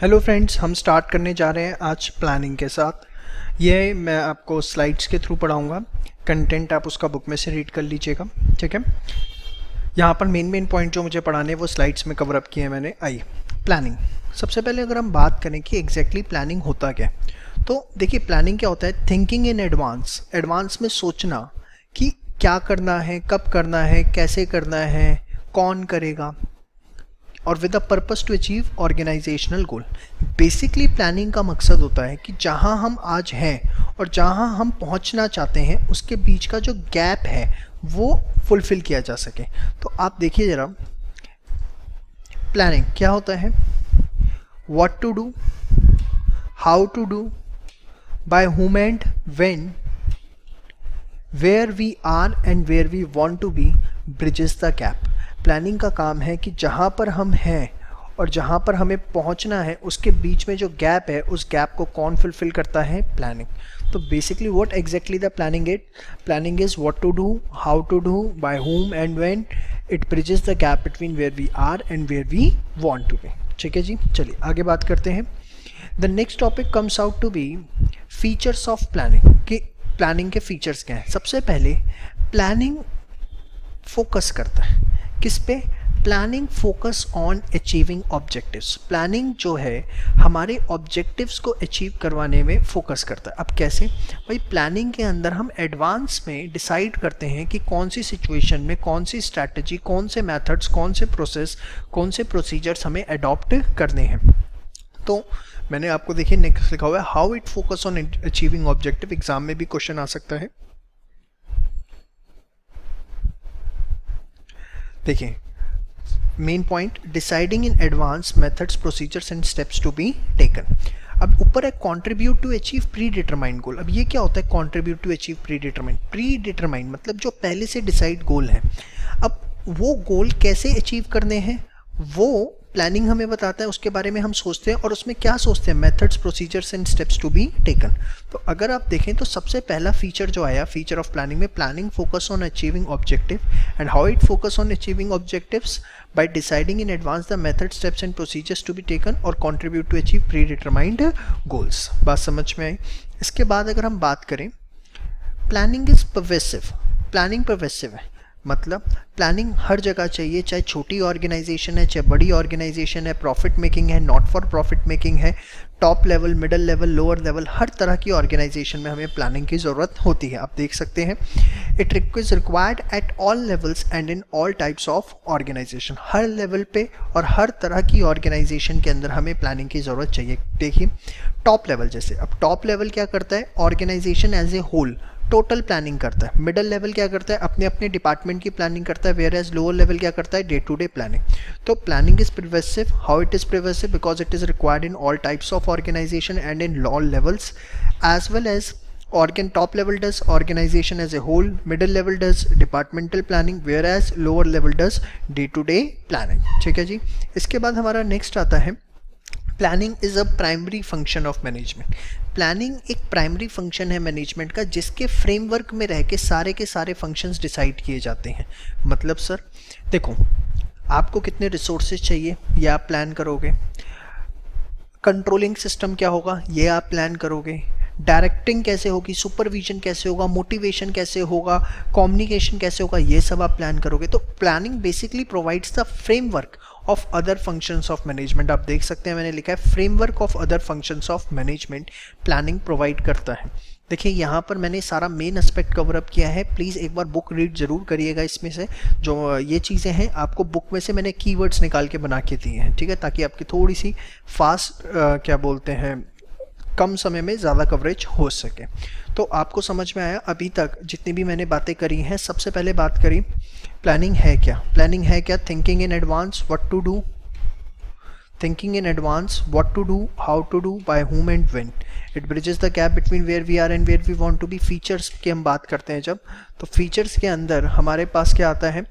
Hello friends हम start करने जा रहे हैं आज प्लानिंग के साथ ये मैं आपको स्लाइड्स के थ्रू पढ़ाऊँगा कंटेंट आप उसका बुक में से रीड कर लीजिएगा ठीक है यहाँ पर मेन मेन पॉइंट जो मुझे पढ़ाने वो स्लाइड्स में कवर अप किए हैं मैंने आई प्लानिंग सबसे पहले अगर हम बात करें कि एग्जैक्टली exactly प्लानिंग होता क्या है तो देखिए प्लानिंग क्या होता है थिंकिंग इन एडवांस एडवांस में सोचना कि क्या करना है कब करना है कैसे करना है कौन करेगा और with a purpose to achieve organisational goal basically planning का मकसद होता है कि जहां हम आज हैं और जहां हम पहुंचना चाहते हैं उसके बीच का जो गैप है वो फुलफिल किया जा सके तो आप देखिए ज़रा प्लानिंग क्या होता है what to do how to do by whom and when where we are and where we want to be bridges the gap planning का काम है कि जहाँ पर हम हैं और जहाँ पर हमें पहुँचना है उसके बीच में जो गैप है उस गैप को कौन फुलफिल करता है प्लानिंग तो basically what exactly the planning it planning is what to do how to do by whom and when it bridges the gap between where we are and where we want to be ठीक है जी चलिए आगे बात करते हैं the next topic comes out to be features of planning कि planning के फीचर्स क्या हैं सबसे पहले प्लानिंग फोकस करता है किस पे planning focus on achieving objectives planning जो है हमारे ऑब्जेक्टिव्स को अचीव करवाने में फोकस करता है अब कैसे भाई प्लानिंग के अंदर हम एडवांस में डिसाइड करते हैं कि कौन सी सिचुएशन में कौन सी स्ट्रैटेजी कौन से मेथड्स कौन से प्रोसेस कौन से प्रोसीजर्स हमें अडॉप्ट करने हैं तो मैंने आपको देखिए नेक्स्ट लिखा हुआ है how it focus on achieving objective exam में भी क्वेश्चन आ सकता है देखें main point deciding in advance methods procedures and steps to be taken अब ऊपर है contribute to achieve predetermined goal अब ये क्या होता है contribute to achieve predetermined predetermined मतलब जो पहले से डिसाइड गोल है अब वो गोल कैसे अचीव करने हैं वो प्लानिंग हमें बताता है उसके बारे में हम सोचते हैं और उसमें क्या सोचते हैं methods procedures and steps to be taken तो अगर आप देखें तो सबसे पहला फीचर जो आया फीचर ऑफ प्लानिंग में planning focus on achieving objective and how it focus on achieving objectives deciding in advance the the steps and procedures to be taken और contribute to achieve predetermined goals बात समझ में आई इसके बाद अगर हम बात करें planning is pervasive planning pervasive है मतलब प्लानिंग हर जगह चाहिए चाहे छोटी ऑर्गेनाइजेशन है चाहे बड़ी ऑर्गेनाइजेशन है प्रॉफिट मेकिंग है नॉट फॉर प्रॉफिट मेकिंग है top level middle level lower level हर तरह की ऑर्गेनाइजेशन में हमें प्लानिंग की ज़रूरत होती है आप देख सकते हैं it is required at all levels and in all types of organisation हर लेवल पे और हर तरह की ऑर्गेनाइजेशन के अंदर हमें प्लानिंग की ज़रूरत चाहिए देखिए टॉप लेवल जैसे अब टॉप लेवल क्या करता है organisation as a whole total planning करता है मिडल लेवल क्या करता है अपने अपने डिपार्टमेंट की प्लानिंग करता है वेयर एज लोअर लेवल क्या करता है डे टू डे प्लानिंग तो planning is pervasive how it is pervasive because it is required in all types of organisation and in low levels as well as top level does organisation as a whole middle level does departmental planning whereas lower level does day to day planning ठीक है जी इसके बाद हमारा next आता है planning is a primary function of management planning एक primary function है मैनेजमेंट का जिसके फ्रेमवर्क में रह के सारे के सारे फंक्शंस डिसाइड किए जाते हैं मतलब सर देखो आपको कितने रिसोर्सेज चाहिए यह आप प्लान करोगे कंट्रोलिंग सिस्टम क्या होगा ये आप प्लान करोगे डायरेक्टिंग कैसे होगी सुपरविजन कैसे होगा मोटिवेशन कैसे होगा कम्युनिकेशन कैसे होगा ये सब आप प्लान करोगे तो planning basically provides the framework of other functions of management आप देख सकते हैं मैंने लिखा है framework of other functions of management planning provide करता है देखिए यहाँ पर मैंने सारा मेन एस्पेक्ट कवर अप किया है प्लीज़ एक बार बुक रीड ज़रूर करिएगा इसमें से जो ये चीज़ें हैं आपको बुक में से मैंने कीवर्ड्स निकाल के बना के दिए हैं ठीक है ताकि आपकी थोड़ी सी फास्ट क्या बोलते हैं कम समय में ज़्यादा कवरेज हो सके तो आपको समझ में आया अभी तक जितनी भी मैंने बातें करी हैं सबसे पहले बात करी प्लानिंग है क्या प्लानिंग है क्या thinking in advance what to do thinking in advance what to do how to do by whom and when it bridges the gap between where we are and where we want to be features की हम बात करते हैं जब तो features के अंदर हमारे पास क्या आता है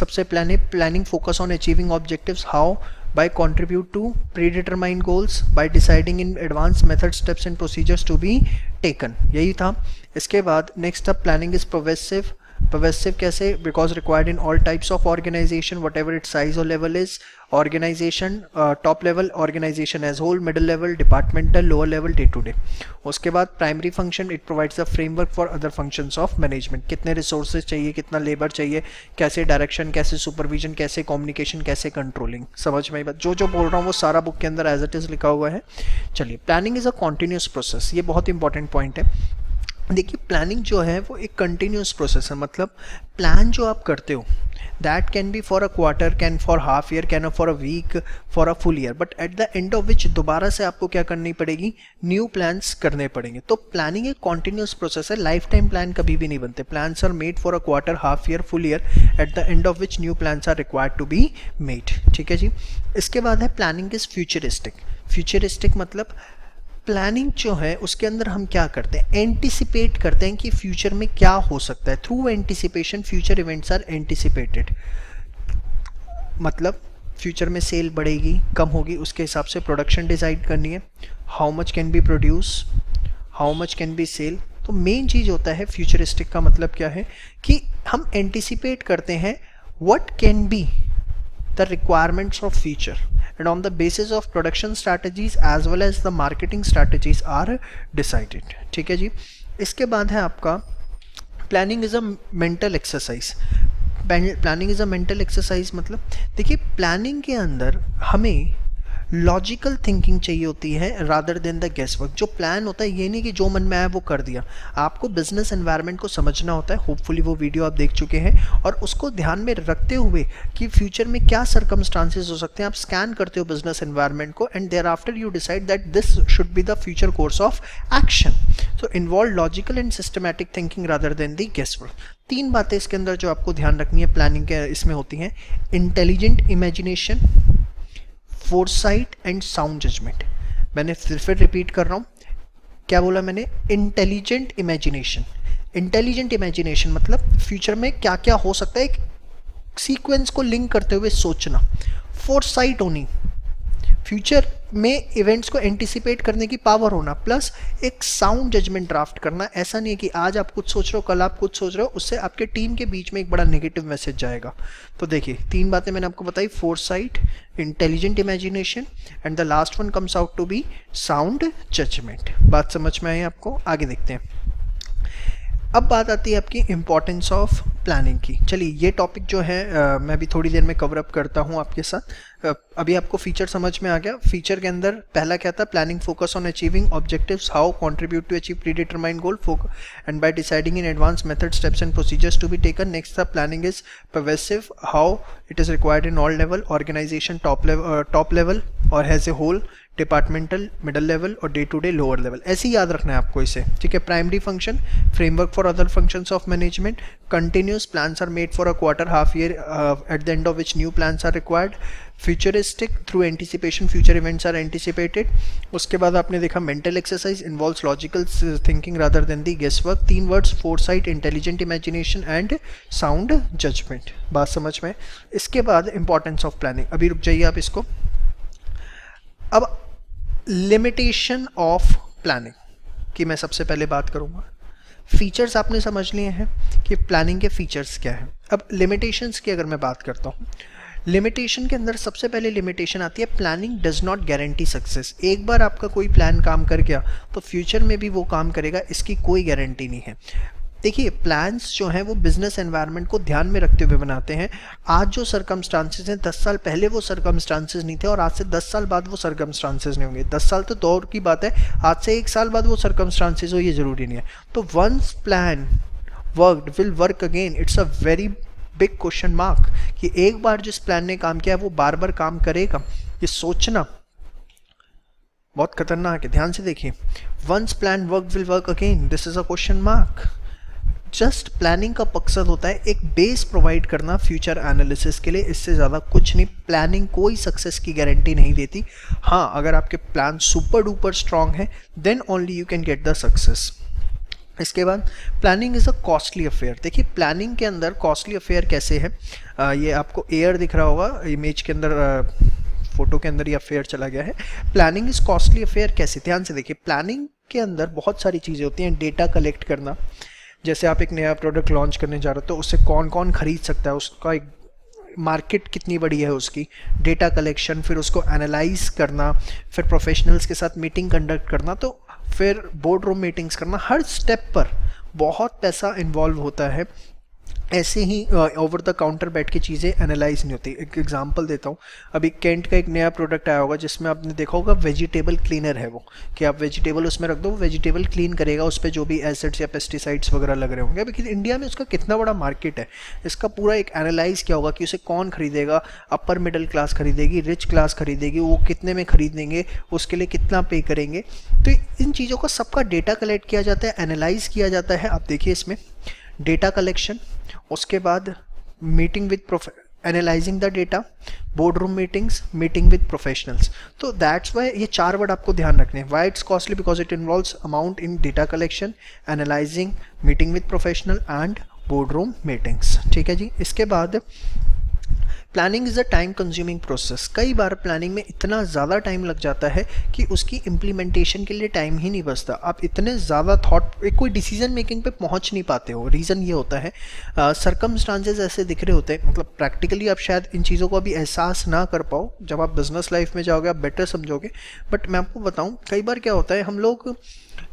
सबसे पहले planning focus on achieving objective how by contribute to predetermined goals by deciding in advance method steps and procedures to be taken यही था इसके बाद next up planning is pervasive pervasive कैसे because required in all types of organization whatever its size or level is organization uh, top level organization as whole middle level departmental lower level day to day उसके बाद primary function it provides a framework for other functions of management कितने resources चाहिए कितना labor चाहिए कैसे direction कैसे supervision कैसे communication कैसे controlling समझ में बात जो जो बोल रहा हूँ वो सारा बुक के अंदर एज इट इज़ लिखा हुआ है चलिए planning is a continuous process ये बहुत इंपॉर्टेंट पॉइंट है देखिए प्लानिंग जो है वो एक कंटिन्यूस प्रोसेस है मतलब प्लान जो आप करते हो that can be for a quarter can for half year can for a week for a full year but at the end of which दोबारा से आपको क्या करनी पड़ेगी न्यू प्लान्स करने पड़ेंगे तो प्लानिंग एक कॉन्टिन्यूस प्रोसेस है लाइफ टाइम प्लान कभी भी नहीं बनते plans are made for a quarter half year full year at the end of which new plans are required to be made ठीक है जी इसके बाद है प्लानिंग इज फ्यूचरिस्टिक फ्यूचरिस्टिक मतलब प्लानिंग जो है उसके अंदर हम क्या करते हैं एंटिसिपेट करते हैं कि फ्यूचर में क्या हो सकता है through anticipation future events are anticipated मतलब फ्यूचर में सेल बढ़ेगी कम होगी उसके हिसाब से प्रोडक्शन डिसाइड करनी है how much can be produce how much can be sale तो मेन चीज़ होता है फ्यूचरिस्टिक का मतलब क्या है कि हम एंटिसिपेट करते हैं what can be the requirements of feature and on the basis of production strategies as well as the marketing strategies are decided ठीक है जी इसके बाद है आपका planning is a mental exercise planning is a mental exercise मतलब देखिए planning के अंदर हमें लॉजिकल थिंकिंग चाहिए होती है rather than the guess work जो प्लान होता है ये नहीं कि जो मन में आया वो कर दिया आपको बिजनेस एनवायरनमेंट को समझना होता है होपफुली वो वीडियो आप देख चुके हैं और उसको ध्यान में रखते हुए कि फ्यूचर में क्या सर्कमस्टांसेज हो सकते हैं आप स्कैन करते हो बिजनेस एनवायरनमेंट को and thereafter you decide that this should be the future course of action so involve logical and systematic thinking rather than the guess work तीन बातें इसके अंदर जो आपको ध्यान रखनी है प्लानिंग के इसमें होती हैं intelligent imagination foresight and sound judgement मैंने फिर फिर रिपीट कर रहा हूँ क्या बोला मैंने इंटेलिजेंट इमेजिनेशन इंटेलिजेंट इमेजिनेशन मतलब फ्यूचर में क्या क्या हो सकता है एक सीक्वेंस को लिंक करते हुए सोचना फोरसाइट होनी फ्यूचर में इवेंट्स को एंटिसिपेट करने की पावर होना प्लस एक साउंड जजमेंट ड्राफ्ट करना ऐसा नहीं है कि आज आप कुछ सोच रहे हो कल आप कुछ सोच रहे हो उससे आपके टीम के बीच में एक बड़ा नेगेटिव मैसेज जाएगा तो देखिए तीन बातें मैंने आपको बताई foresight intelligent imagination and the last one comes out to be sound judgement बात समझ में आई आपको आगे देखते हैं अब बात आती है आपकी इम्पोर्टेंस ऑफ प्लानिंग की चलिए ये टॉपिक जो है आ, मैं अभी थोड़ी देर में कवर अप करता हूँ आपके साथ आ, अभी आपको फीचर समझ में आ गया फीचर के अंदर पहला क्या था planning focus on achieving objectives how contribute to achieve predetermined goal and by deciding in advance method steps and procedures to be taken next था planning is pervasive how it is required in all level organisation top level और as a whole departmental middle level और day to day lower level ऐसे याद रखना है आपको इसे ठीक है primary function framework for other functions of management continuous plans are made for a quarter half year at the end of which new plans are required futuristic through anticipation future events are anticipated उसके बाद आपने देखा mental exercise involve logical thinking rather than the guess work तीन words foresight intelligent imagination and sound judgement बात समझ में इसके बाद इंपॉर्टेंस ऑफ प्लानिंग अभी रुक जाइए आप इसको अब लिमिटेशन ऑफ प्लानिंग की मैं सबसे पहले बात करूँगा फीचर्स आपने समझ लिए हैं कि प्लानिंग के फीचर्स क्या हैं अब लिमिटेशंस की अगर मैं बात करता हूँ लिमिटेशन के अंदर सबसे पहले लिमिटेशन आती है planning does not guarantee success एक बार आपका कोई प्लान काम कर गया तो फ्यूचर में भी वो काम करेगा इसकी कोई गारंटी नहीं है देखिए प्लान्स जो हैं वो बिजनेस एनवायरनमेंट को ध्यान में रखते हुए बनाते हैं आज जो सरकमस्टांसेज हैं दस साल पहले वो सरकमस्टांसेज नहीं थे और आज से दस साल बाद वो सरकमस्टांसेज नहीं होंगे दस साल तो दौर की बात है आज से एक साल बाद वो सरकमस्टांसेज हो ये ज़रूरी नहीं है तो once plan worked will work again it's a very big question mark कि एक बार जिस प्लान ने काम किया है वो बार बार काम करेगा ये सोचना बहुत खतरनाक है ध्यान से देखिए once plan work will work again this is a question mark just planning का मकसद होता है एक बेस प्रोवाइड करना फ्यूचर एनालिसिस के लिए इससे ज़्यादा कुछ नहीं प्लानिंग कोई सक्सेस की गारंटी नहीं देती हाँ अगर आपके प्लान सुपर डुपर स्ट्रांग है then only you can get the success इसके बाद planning is a costly affair देखिए प्लानिंग के अंदर कॉस्टली अफेयर कैसे है आ, ये आपको एयर दिख रहा होगा इमेज के अंदर आ, फोटो के अंदर ये अफेयर चला गया है प्लानिंग इज़ कॉस्टली अफेयर कैसे ध्यान से देखिए प्लानिंग के अंदर बहुत सारी चीज़ें होती हैं डेटा कलेक्ट करना जैसे आप एक नया प्रोडक्ट लॉन्च करने जा रहे हो तो उससे कौन कौन खरीद सकता है उसका एक मार्केट कितनी बड़ी है उसकी डेटा कलेक्शन फिर उसको एनालाइज करना फिर प्रोफेशनल्स के साथ मीटिंग कंडक्ट करना तो फिर बोर्ड रूम मीटिंग्स करना हर स्टेप पर बहुत पैसा इन्वॉल्व होता है ऐसे ही ओवर द काउंटर बैठ के चीज़ें एनालाइज नहीं होती एक एग्जांपल देता हूँ अभी कैंट का एक नया प्रोडक्ट आया होगा जिसमें आपने देखा होगा वेजिटेबल क्लीनर है वो कि आप वेजिटेबल उसमें रख दो वेजिटेबल क्लीन करेगा उस पर जो भी एसिड्स या पेस्टिसाइड्स वगैरह लग रहे होंगे अभी इंडिया में उसका कितना बड़ा मार्केट है इसका पूरा एक एनालाइज किया होगा कि उसे कौन खरीदेगा अपर मिडल क्लास खरीदेगी रिच क्लास खरीदेगी वो कितने में खरीदेंगे उसके लिए कितना पे करेंगे तो इन चीज़ों का सबका डेटा कलेक्ट किया जाता है एनालाइज किया जाता है आप देखिए इसमें डेटा कलेक्शन उसके बाद मीटिंग विद प्रोफे analysing the data board room meetings meeting with professionals तो दैट्स वाई ये चार वर्ड आपको ध्यान रखने हैं why it's costly because it involve amount in data collection analysing meeting with professional and board room meetings ठीक है जी इसके बाद planning is a time consuming process कई बार प्लानिंग में इतना ज़्यादा टाइम लग जाता है कि उसकी इम्प्लीमेंटेशन के लिए टाइम ही नहीं बचता आप इतने ज़्यादा थाट कोई डिसीजन मेकिंग पे पहुंच नहीं पाते हो रीज़न ये होता है सरकमस्टांसेज ऐसे दिख रहे होते हैं मतलब प्रैक्टिकली आप शायद इन चीज़ों को अभी एहसास ना कर पाओ जब आप बिज़नेस लाइफ में जाओगे आप बेटर समझोगे बट मैं आपको बताऊँ कई बार क्या होता है हम लोग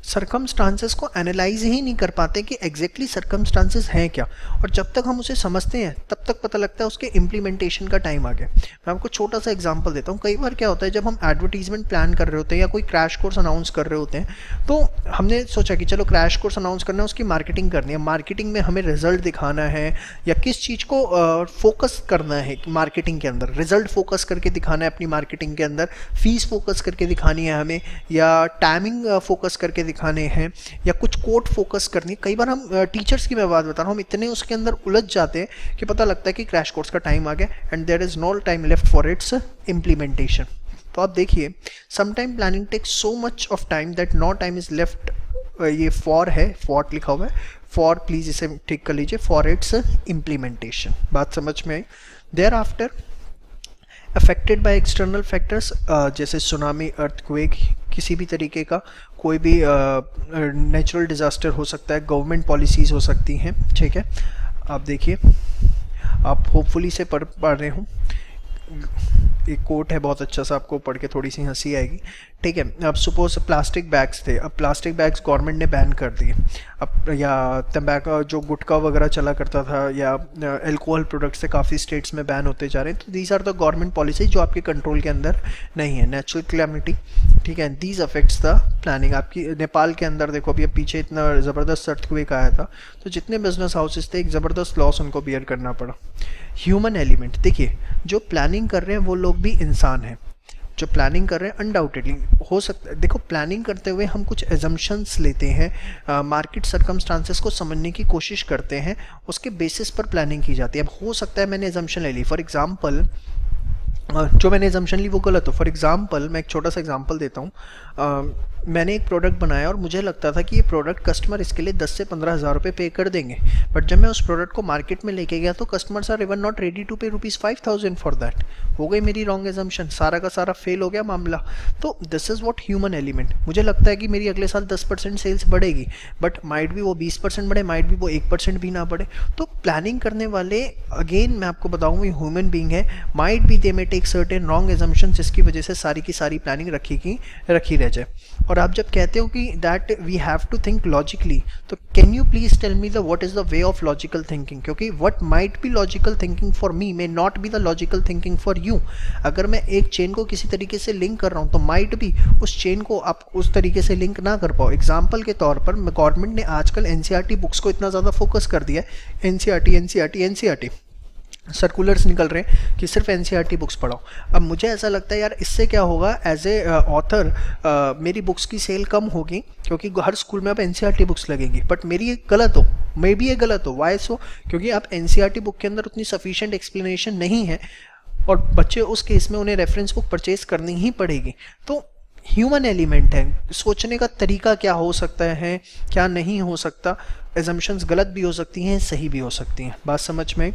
सरकमस्टांसेस को एनालाइज ही नहीं कर पाते कि एग्जैक्टली exactly सरकमस्टांसेस हैं क्या और जब तक हम उसे समझते हैं तब तक पता लगता है उसके इम्प्लीमेंटेशन का टाइम आ गया मैं आपको छोटा सा एग्जांपल देता हूँ कई बार क्या होता है जब हम एडवर्टीजमेंट प्लान कर रहे होते हैं या कोई क्रैश कोर्स अनाउंस कर रहे होते हैं तो हमने सोचा कि चलो क्रैश कोर्स अनाउंस करना है उसकी मार्केटिंग करनी है मार्केटिंग में हमें रिजल्ट दिखाना है या किस चीज़ को फोकस करना है मार्केटिंग के अंदर रिजल्ट फोकस करके दिखाना है अपनी मार्केटिंग के अंदर फीस फोकस करके दिखानी है हमें या टाइमिंग फोकस करके दिखाने हैं या कुछ कोट फोकस करनी कई बार हम टीचर्स की मैं बात बता रहा हूँ हम इतने उसके अंदर उलझ जाते हैं कि पता लगता है कि क्रैश कोर्स का टाइम आ गया and there is no time left for its implementation तो आप देखिए sometime planning take so much of time that no time is left ये फॉर है फॉर लिखा हुआ है फॉर प्लीज़ इसे ठीक कर लीजिए फॉर इट्स इम्प्लीमेंटेशन बात समझ में आई thereafter affected by external factors जैसे सुनामी अर्थक्वेक किसी भी तरीके का कोई भी नेचुरल डिज़ास्टर हो सकता है गवर्नमेंट पॉलिसीज़ हो सकती हैं ठीक है आप देखिए आप होपफुली से पढ़ पा रहे हो एक कोट है बहुत अच्छा सा आपको पढ़ के थोड़ी सी हंसी आएगी ठीक है अब सपोज प्लास्टिक बैग्स थे अब प्लास्टिक बैग्स गवर्नमेंट ने बैन कर दिए अब या तम्बाका जो गुटखा वगैरह चला करता था या एल्कोहल प्रोडक्ट से काफ़ी स्टेट्स में बैन होते जा रहे हैं तो these are the government policy जो आपके कंट्रोल के अंदर नहीं है नेचुरल क्लैमिटी ठीक है दीज अफेक्ट्स द प्लानिंग आपकी नेपाल के अंदर देखो अभी पीछे इतना ज़बरदस्त अर्थक्वेक आया था तो जितने बिजनेस हाउसेज़ थे एक ज़बरदस्त लॉस उनको बियर करना पड़ा ह्यूमन एलिमेंट देखिए जो प्लानिंग कर रहे हैं वो लोग भी इंसान हैं जो प्लानिंग कर रहे हैं अनडाउटेडली हो सकता है देखो प्लानिंग करते हुए हम कुछ एजम्पन्स लेते हैं मार्केट सर्कमस्टांसेस को समझने की कोशिश करते हैं उसके बेसिस पर प्लानिंग की जाती है अब हो सकता है मैंने एजम्पन ले ली फॉर एग्ज़ाम्पल जो मैंने एजम्पन ली वो गलत हो फॉर एग्ज़ाम्पल मैं एक छोटा सा एग्ज़ाम्पल देता हूँ मैंने एक प्रोडक्ट बनाया और मुझे लगता था कि ये प्रोडक्ट कस्टमर इसके लिए दस से पंद्रह हज़ार रुपये पे कर देंगे बट जब मैं उस प्रोडक्ट को मार्केट में लेके गया तो customers are even not ready to pay rupees five thousand for that हो गई मेरी रॉन्ग एजम्पन सारा का सारा फेल हो गया मामला तो this is what human element मुझे लगता है कि मेरी अगले साल दस परसेंट सेल्स बढ़ेगी बट माइट भी वो बीस परसेंट बढ़े माइट भी वो एक परसेंट भी ना बढ़े तो प्लानिंग करने वाले अगेन मैं आपको बताऊँ ह्यूमन बींग है माइट भी they may take certain wrong assumptions जिसकी वजह से सारी की सारी प्लानिंग रखी की रखी रह जाए और आप जब कहते हो कि that we have to think logically तो can you please tell me the what is the way of logical thinking क्योंकि what might be logical thinking for me may not be the logical thinking for you अगर मैं एक chain को किसी तरीके से link कर रहा हूँ तो माइट भी उस चेन को आप उस तरीके से लिंक ना कर पाओ एग्जाम्पल के तौर पर गवर्नमेंट ने आजकल एन बुक्स e को इतना ज़्यादा फोकस कर दिया है N C R T N C R T N C R T circulars निकल रहे हैं कि सिर्फ एन बुक्स e पढ़ाओ अब मुझे ऐसा लगता है यार इससे क्या होगा एज ए ऑथर मेरी बुक्स की सेल कम होगी क्योंकि हर स्कूल में अब एन बुक्स e लगेंगी बट मेरी ये गलत हो मे भी ये गलत हो वाई सो क्योंकि अब एन बुक e के अंदर उतनी सफिशेंट एक्सप्लेनेशन नहीं है और बच्चे उस केस में उन्हें रेफरेंस बुक परचेज करनी ही पड़ेगी तो ह्यूमन एलिमेंट है सोचने का तरीका क्या हो सकता है क्या नहीं हो सकता एजम्पन्स गलत भी हो सकती हैं सही भी हो सकती हैं बात समझ में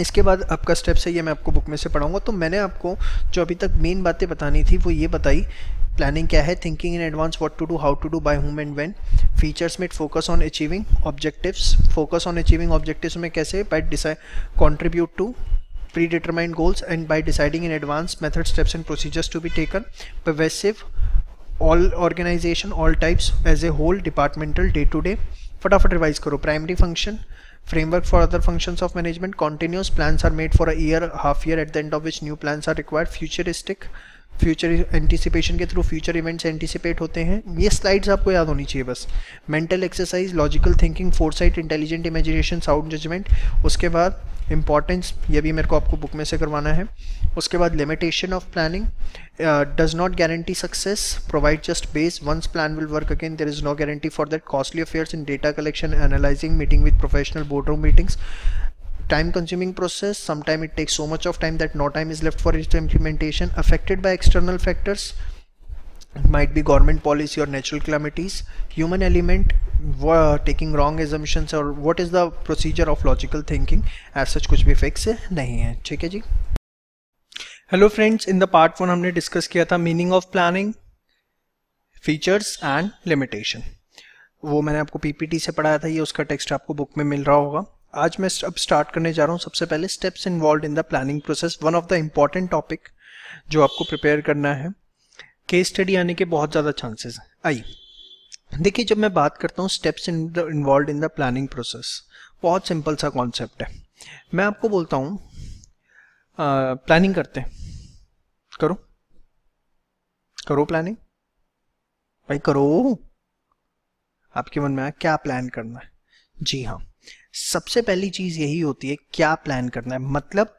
इसके बाद आपका स्टेप्स है ये मैं आपको बुक में से पढ़ाऊंगा तो मैंने आपको जो अभी तक मेन बातें बतानी थी वो ये बताई प्लानिंग क्या है thinking in advance what to do how to do by whom and when features में focus on achieving objectives focus on achieving objectives में कैसे by contribute to predetermined goals and by deciding in advance method steps and procedures to be taken pervasive all organisation all types as a whole departmental day to day फटाफट revise करो primary function framework for other functions of management continuous plans are made for a year half year at the end of which new plans are required futuristic future anticipation के through future events anticipate होते हैं ये slides आपको याद होनी चाहिए बस mental exercise logical thinking foresight intelligent imagination sound judgement उसके बाद इम्पॉर्टेंस ये भी मेरे को आपको बुक में से करवाना है उसके बाद limitation of planning does not guarantee success provide just base once plan will work again there is no guarantee for that costly affairs in data collection analysing meeting with professional board room meetings time consuming process sometime it takes so much of time that no time is left for it implementation affected by external factors might be government policy or natural calamities human element uh, taking wrong assumptions or what is the procedure of logical thinking as such कुछ भी fix नहीं है ठीक है जी hello friends in the part one हमने discuss किया था meaning of planning features and limitation वो मैंने आपको पीपीटी से पढ़ाया था ये उसका टेक्स्ट आपको बुक में मिल रहा होगा आज मैं अब स्टार्ट करने जा रहा हूँ सबसे पहले steps involve in the planning process one of the important topic जो आपको प्रिपेयर करना है केस स्टडी आने के बहुत ज़्यादा चांसेस हैं आई देखिए जब मैं बात करता हूँ steps in the involve in the planning process बहुत सिंपल सा कॉन्सेप्ट है मैं आपको बोलता हूँ प्लानिंग करते हैं करो करो प्लानिंग भाई करो आपके मन में आया क्या प्लान करना है जी हाँ सबसे पहली चीज यही होती है क्या प्लान करना है मतलब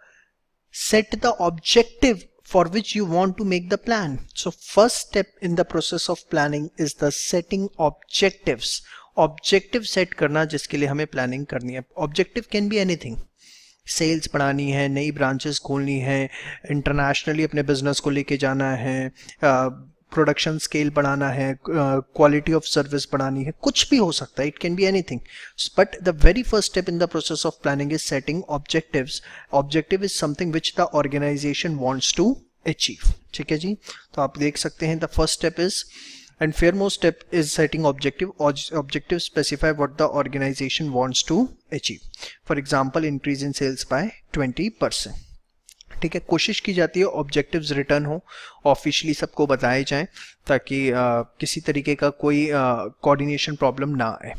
set the objective for which you want to make the plan. So first step in the process of planning is the setting objectives. Objective set करना जिसके लिए हमें planning करनी है. Objective can be anything. Sales बढ़ानी है नई branches खोलनी है इंटरनेशनली अपने बिजनेस को लेके जाना है uh, प्रोडक्शन स्केल बढ़ाना है क्वालिटी ऑफ सर्विस बढ़ानी है कुछ भी हो सकता है it can be anything but the very first step in the process of planning is setting objectives objective is something which the organisation wants to achieve ठीक है जी तो आप देख सकते हैं the first step is and foremost step is setting objective objective specify what the organisation wants to achieve for example increase in sales by twenty percent ठीक है कोशिश की जाती है ऑब्जेक्टिव्स रिटर्न हो ऑफिशियली सबको बताए जाएं ताकि आ, किसी तरीके का कोई कोऑर्डिनेशन प्रॉब्लम ना आए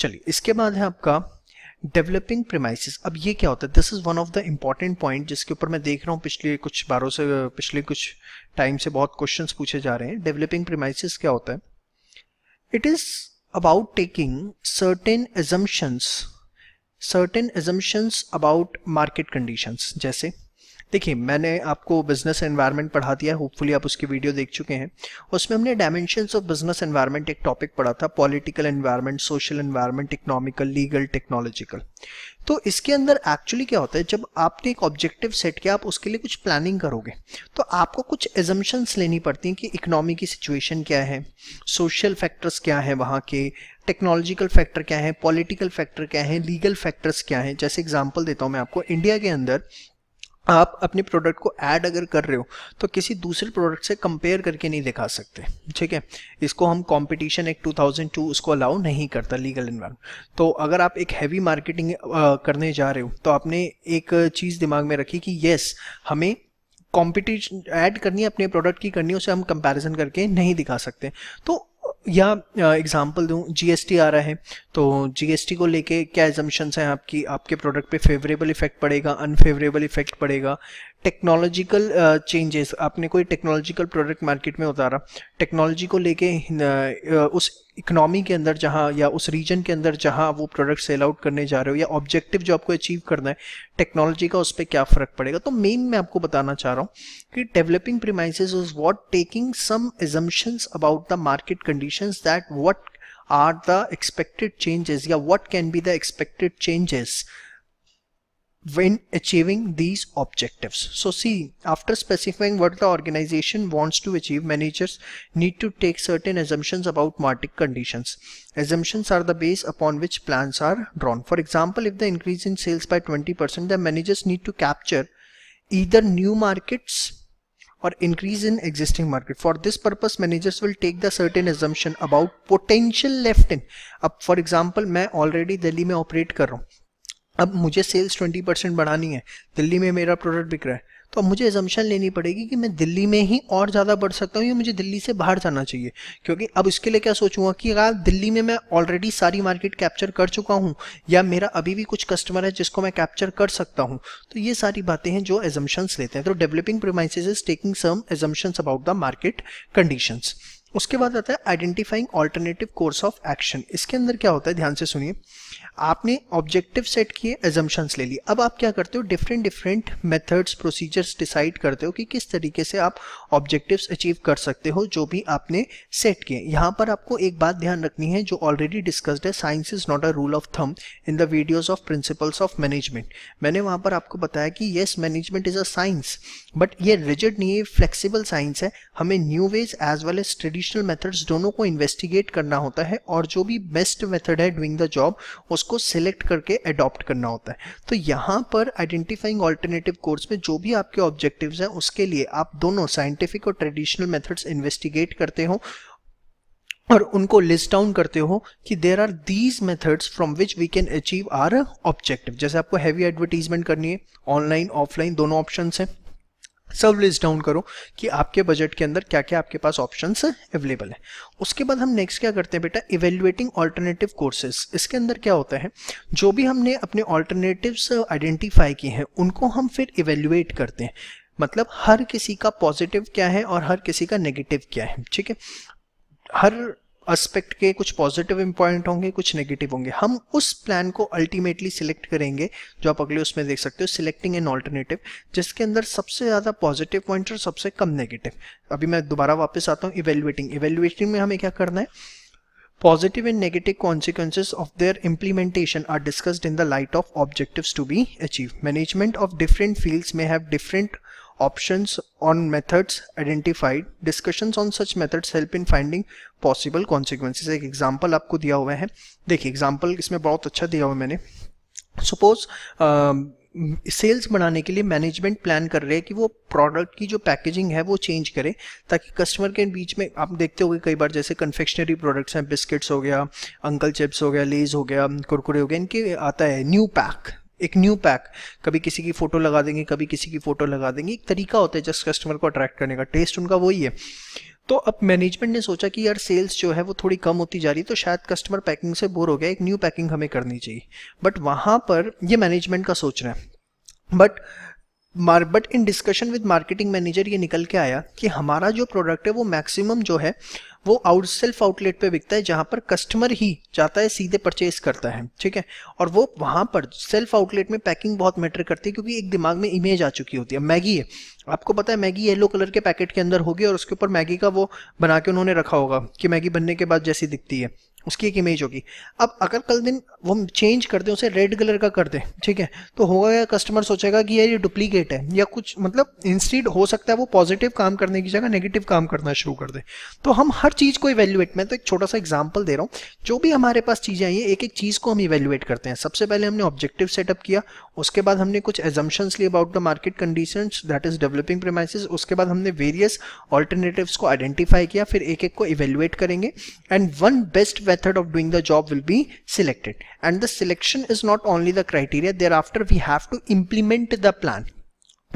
चलिए इसके बाद है आपका डेवलपिंग प्रेमाइसिस अब ये क्या होता है this is one of the important point जिसके ऊपर मैं देख रहा हूँ पिछले कुछ बारों से पिछले कुछ टाइम से बहुत क्वेश्चंस पूछे जा रहे हैं डेवलपिंग प्रेमाइसिस क्या होता है it is about taking certain assumptions certain assumptions about market conditions जैसे देखिए मैंने आपको बिजनेस एनवायरनमेंट पढ़ा दिया है होपफुली आप उसकी वीडियो देख चुके हैं उसमें हमने डायमेंशन ऑफ बिजनेस एनवायरनमेंट एक टॉपिक पढ़ा था political environment social environment economical legal technological तो इसके अंदर एक्चुअली क्या होता है जब आपने एक ऑब्जेक्टिव सेट किया आप उसके लिए कुछ प्लानिंग करोगे तो आपको कुछ एजम्पन्स लेनी पड़ती हैं कि इकोनॉमी की सिचुएशन क्या है सोशल फैक्टर्स क्या है वहाँ के टेक्नोलॉजिकल फैक्टर क्या है पॉलिटिकल फैक्टर क्या है लीगल फैक्टर्स क्या हैं जैसे एग्जांपल देता हूँ मैं आपको इंडिया के अंदर आप अपने प्रोडक्ट को ऐड अगर कर रहे हो तो किसी दूसरे प्रोडक्ट से कंपेयर करके नहीं दिखा सकते ठीक है इसको हम कंपटीशन एक 2002 उसको अलाउ नहीं करता लीगल इन्वायरमेंट तो अगर आप एक हैवी मार्केटिंग करने जा रहे हो तो आपने एक चीज़ दिमाग में रखी कि येस हमें कंपटीशन ऐड करनी है अपने प्रोडक्ट की करनी है उसे हम कंपेरिजन करके नहीं दिखा सकते तो या एग्जांपल दूं जीएसटी आ रहा है तो जीएसटी को लेके क्या एजम्पन्स हैं आपकी आपके प्रोडक्ट पे फेवरेबल इफेक्ट पड़ेगा अनफेवरेबल इफेक्ट पड़ेगा टेक्नोलॉजिकल चेंजेस uh, आपने कोई टेक्नोलॉजिकल प्रोडक्ट मार्केट में उतारा टेक्नोलॉजी को लेके uh, उस इकोनॉमी के अंदर जहाँ या उस रीजन के अंदर जहाँ वो प्रोडक्ट सेल आउट करने जा रहे हो या ऑब्जेक्टिव जो आपको अचीव करना है टेक्नोलॉजी का उस पर क्या फ़र्क पड़ेगा तो मेन मैं आपको बताना चाह रहा हूँ कि developing premises is what taking some assumptions about the market condition that what are the expected changes या what can be the expected changes when achieving these objectives. So see, after specifying what the organization wants to achieve, managers need to take certain assumptions about market conditions. Assumptions are the base upon which plans are drawn. For example, if the increase in sales by 20%, the managers need to capture either new markets or increase in existing market. For this purpose, managers will take the certain assumption about potential left in. for example, मैं already Delhi में operate kar रहा अब मुझे sales twenty percent बढ़ानी है दिल्ली में मेरा product बिक रहा है तो अब मुझे एजम्पन लेनी पड़ेगी कि मैं दिल्ली में ही और ज़्यादा बढ़ सकता हूँ या मुझे दिल्ली से बाहर जाना चाहिए क्योंकि अब इसके लिए क्या सोचूंगा कि अगर दिल्ली में मैं ऑलरेडी सारी मार्केट कैप्चर कर चुका हूँ या मेरा अभी भी कुछ कस्टमर है जिसको मैं कैप्चर कर सकता हूँ तो ये सारी बातें हैं जो एजम्पन्स लेते हैं तो developing premises is taking some assumptions about the market conditions उसके बाद आता है identifying alternative course of action इसके अंदर क्या होता है ध्यान से सुनिए आपने ऑब्जेक्टिव सेट किए एजम्पन्स ले लिए अब आप क्या करते हो different different methods procedures decide करते हो कि किस तरीके से आप ऑब्जेक्टिव्स अचीव कर सकते हो जो भी आपने सेट किए यहाँ पर आपको एक बात ध्यान रखनी है जो ऑलरेडी डिस्कस्ड है science is not a rule of thumb in the videos of principles of management मैंने वहाँ पर आपको बताया कि yes management is a science but ये रिजिड नहीं है फ्लेक्सीबल साइंस है हमें new ways as well as traditional methods दोनों को इन्वेस्टिगेट करना होता है और जो भी बेस्ट मेथड है डूइंग द जॉब उस उसको सेलेक्ट करके अडॉप्ट करना होता है तो यहाँ पर आइडेंटिफाइंग ऑल्टरनेटिव कोर्स में जो भी आपके ऑब्जेक्टिव हैं उसके लिए आप दोनों साइंटिफिक और ट्रेडिशनल मेथड्स इन्वेस्टिगेट करते हो और उनको लिस्ट डाउन करते हो कि there are these methods from which we can achieve our objective जैसे आपको हैवी एडवर्टीजमेंट करनी है ऑनलाइन ऑफलाइन दोनों ऑप्शन हैं सब लिस्ट डाउन करो कि आपके बजट के अंदर क्या क्या आपके पास ऑप्शन अवेलेबल है उसके बाद हम नेक्स्ट क्या करते हैं बेटा इवेल्युएटिंग ऑल्टरनेटिव कोर्सेज इसके अंदर क्या होता है जो भी हमने अपने ऑल्टरनेटिव आइडेंटिफाई किए हैं उनको हम फिर इवेल्युएट करते हैं मतलब हर किसी का पॉजिटिव क्या है और हर किसी का नेगेटिव क्या है ठीक है हर एस्पेक्ट के कुछ पॉजिटिव इम्पॉइंट होंगे कुछ नेगेटिव होंगे हम उस प्लान को अल्टीमेटली सिलेक्ट करेंगे जो आप अगले उसमें देख सकते हो सिलेक्टिंग एन ऑल्टरनेटिव जिसके अंदर सबसे ज़्यादा पॉजिटिव पॉइंट और सबसे कम नेगेटिव अभी मैं दोबारा वापस आता हूँ इवेल्युएटिंग इवेल्युएटिंग में हमें क्या करना है positive and negative consequences of their implementation are discussed in the light of objective to be achieve management of different fields में have different options on methods identified discussions on such methods help in finding possible consequences एक example आपको दिया हुआ है देखिए example इसमें बहुत अच्छा दिया हुआ है मैंने सपोज सेल्स बनाने के लिए मैनेजमेंट प्लान कर रहे हैं कि वो प्रोडक्ट की जो पैकेजिंग है वो चेंज करें ताकि कस्टमर के बीच में आप देखते होंगे कई बार जैसे कन्फेक्शनरी प्रोडक्ट्स हैं बिस्किट्स हो गया अंकल चिप्स हो गया लेज हो गया कुरकुरे हो गया इनके आता है न्यू पैक एक न्यू पैक कभी किसी की फोटो लगा देंगे कभी किसी की फोटो लगा देंगे एक तरीका होता है जस्ट कस्टमर को अट्रैक्ट करने का टेस्ट उनका वही है तो अब मैनेजमेंट ने सोचा कि यार सेल्स जो है वो थोड़ी कम होती जा रही है तो शायद कस्टमर पैकिंग से बोर हो गया एक न्यू पैकिंग हमें करनी चाहिए बट वहां पर ये मैनेजमेंट का सोच रहे है but but in discussion with marketing manager ये निकल के आया कि हमारा जो प्रोडक्ट है वो मैक्सिमम जो है वो आउट सेल्फ आउटलेट पे बिकता है जहाँ पर कस्टमर ही जाता है सीधे परचेस करता है ठीक है और वो वहाँ पर सेल्फ आउटलेट में पैकिंग बहुत मैटर करती है क्योंकि एक दिमाग में इमेज आ चुकी होती है मैगी है आपको पता है मैगी येलो कलर के पैकेट के अंदर होगी और उसके ऊपर मैगी का वो बना के उन्होंने रखा होगा कि मैगी बनने के बाद जैसी दिखती है उसकी एक इमेज होगी अब अगर कल दिन वो हम चेंज कर दें उसे रेड कलर का कर दें ठीक है तो होगा या कस्टमर सोचेगा कि यार ये डुप्लीकेट है या कुछ मतलब इंस्टीड हो सकता है वो पॉजिटिव काम करने की जगह नेगेटिव काम करना शुरू कर दे तो हम हर चीज़ को इवेल्युएट मैं तो एक छोटा सा एग्जाम्पल दे रहा हूँ जो भी हमारे पास चीज़ें आई हैं एक एक चीज़ को हम इवेल्युएट करते हैं सबसे पहले हमने ऑब्जेक्टिव सेटअप किया उसके बाद हमने कुछ एजम्पन्स लिए about the market condition that is developing premises उसके बाद हमने वेरियस ऑल्टरनेटिव को आइडेंटिफाई किया फिर एक एक को इवेल्युएट करेंगे and one best method of doing the job will be selected and the selection is not only the criteria thereafter we have to implement the plan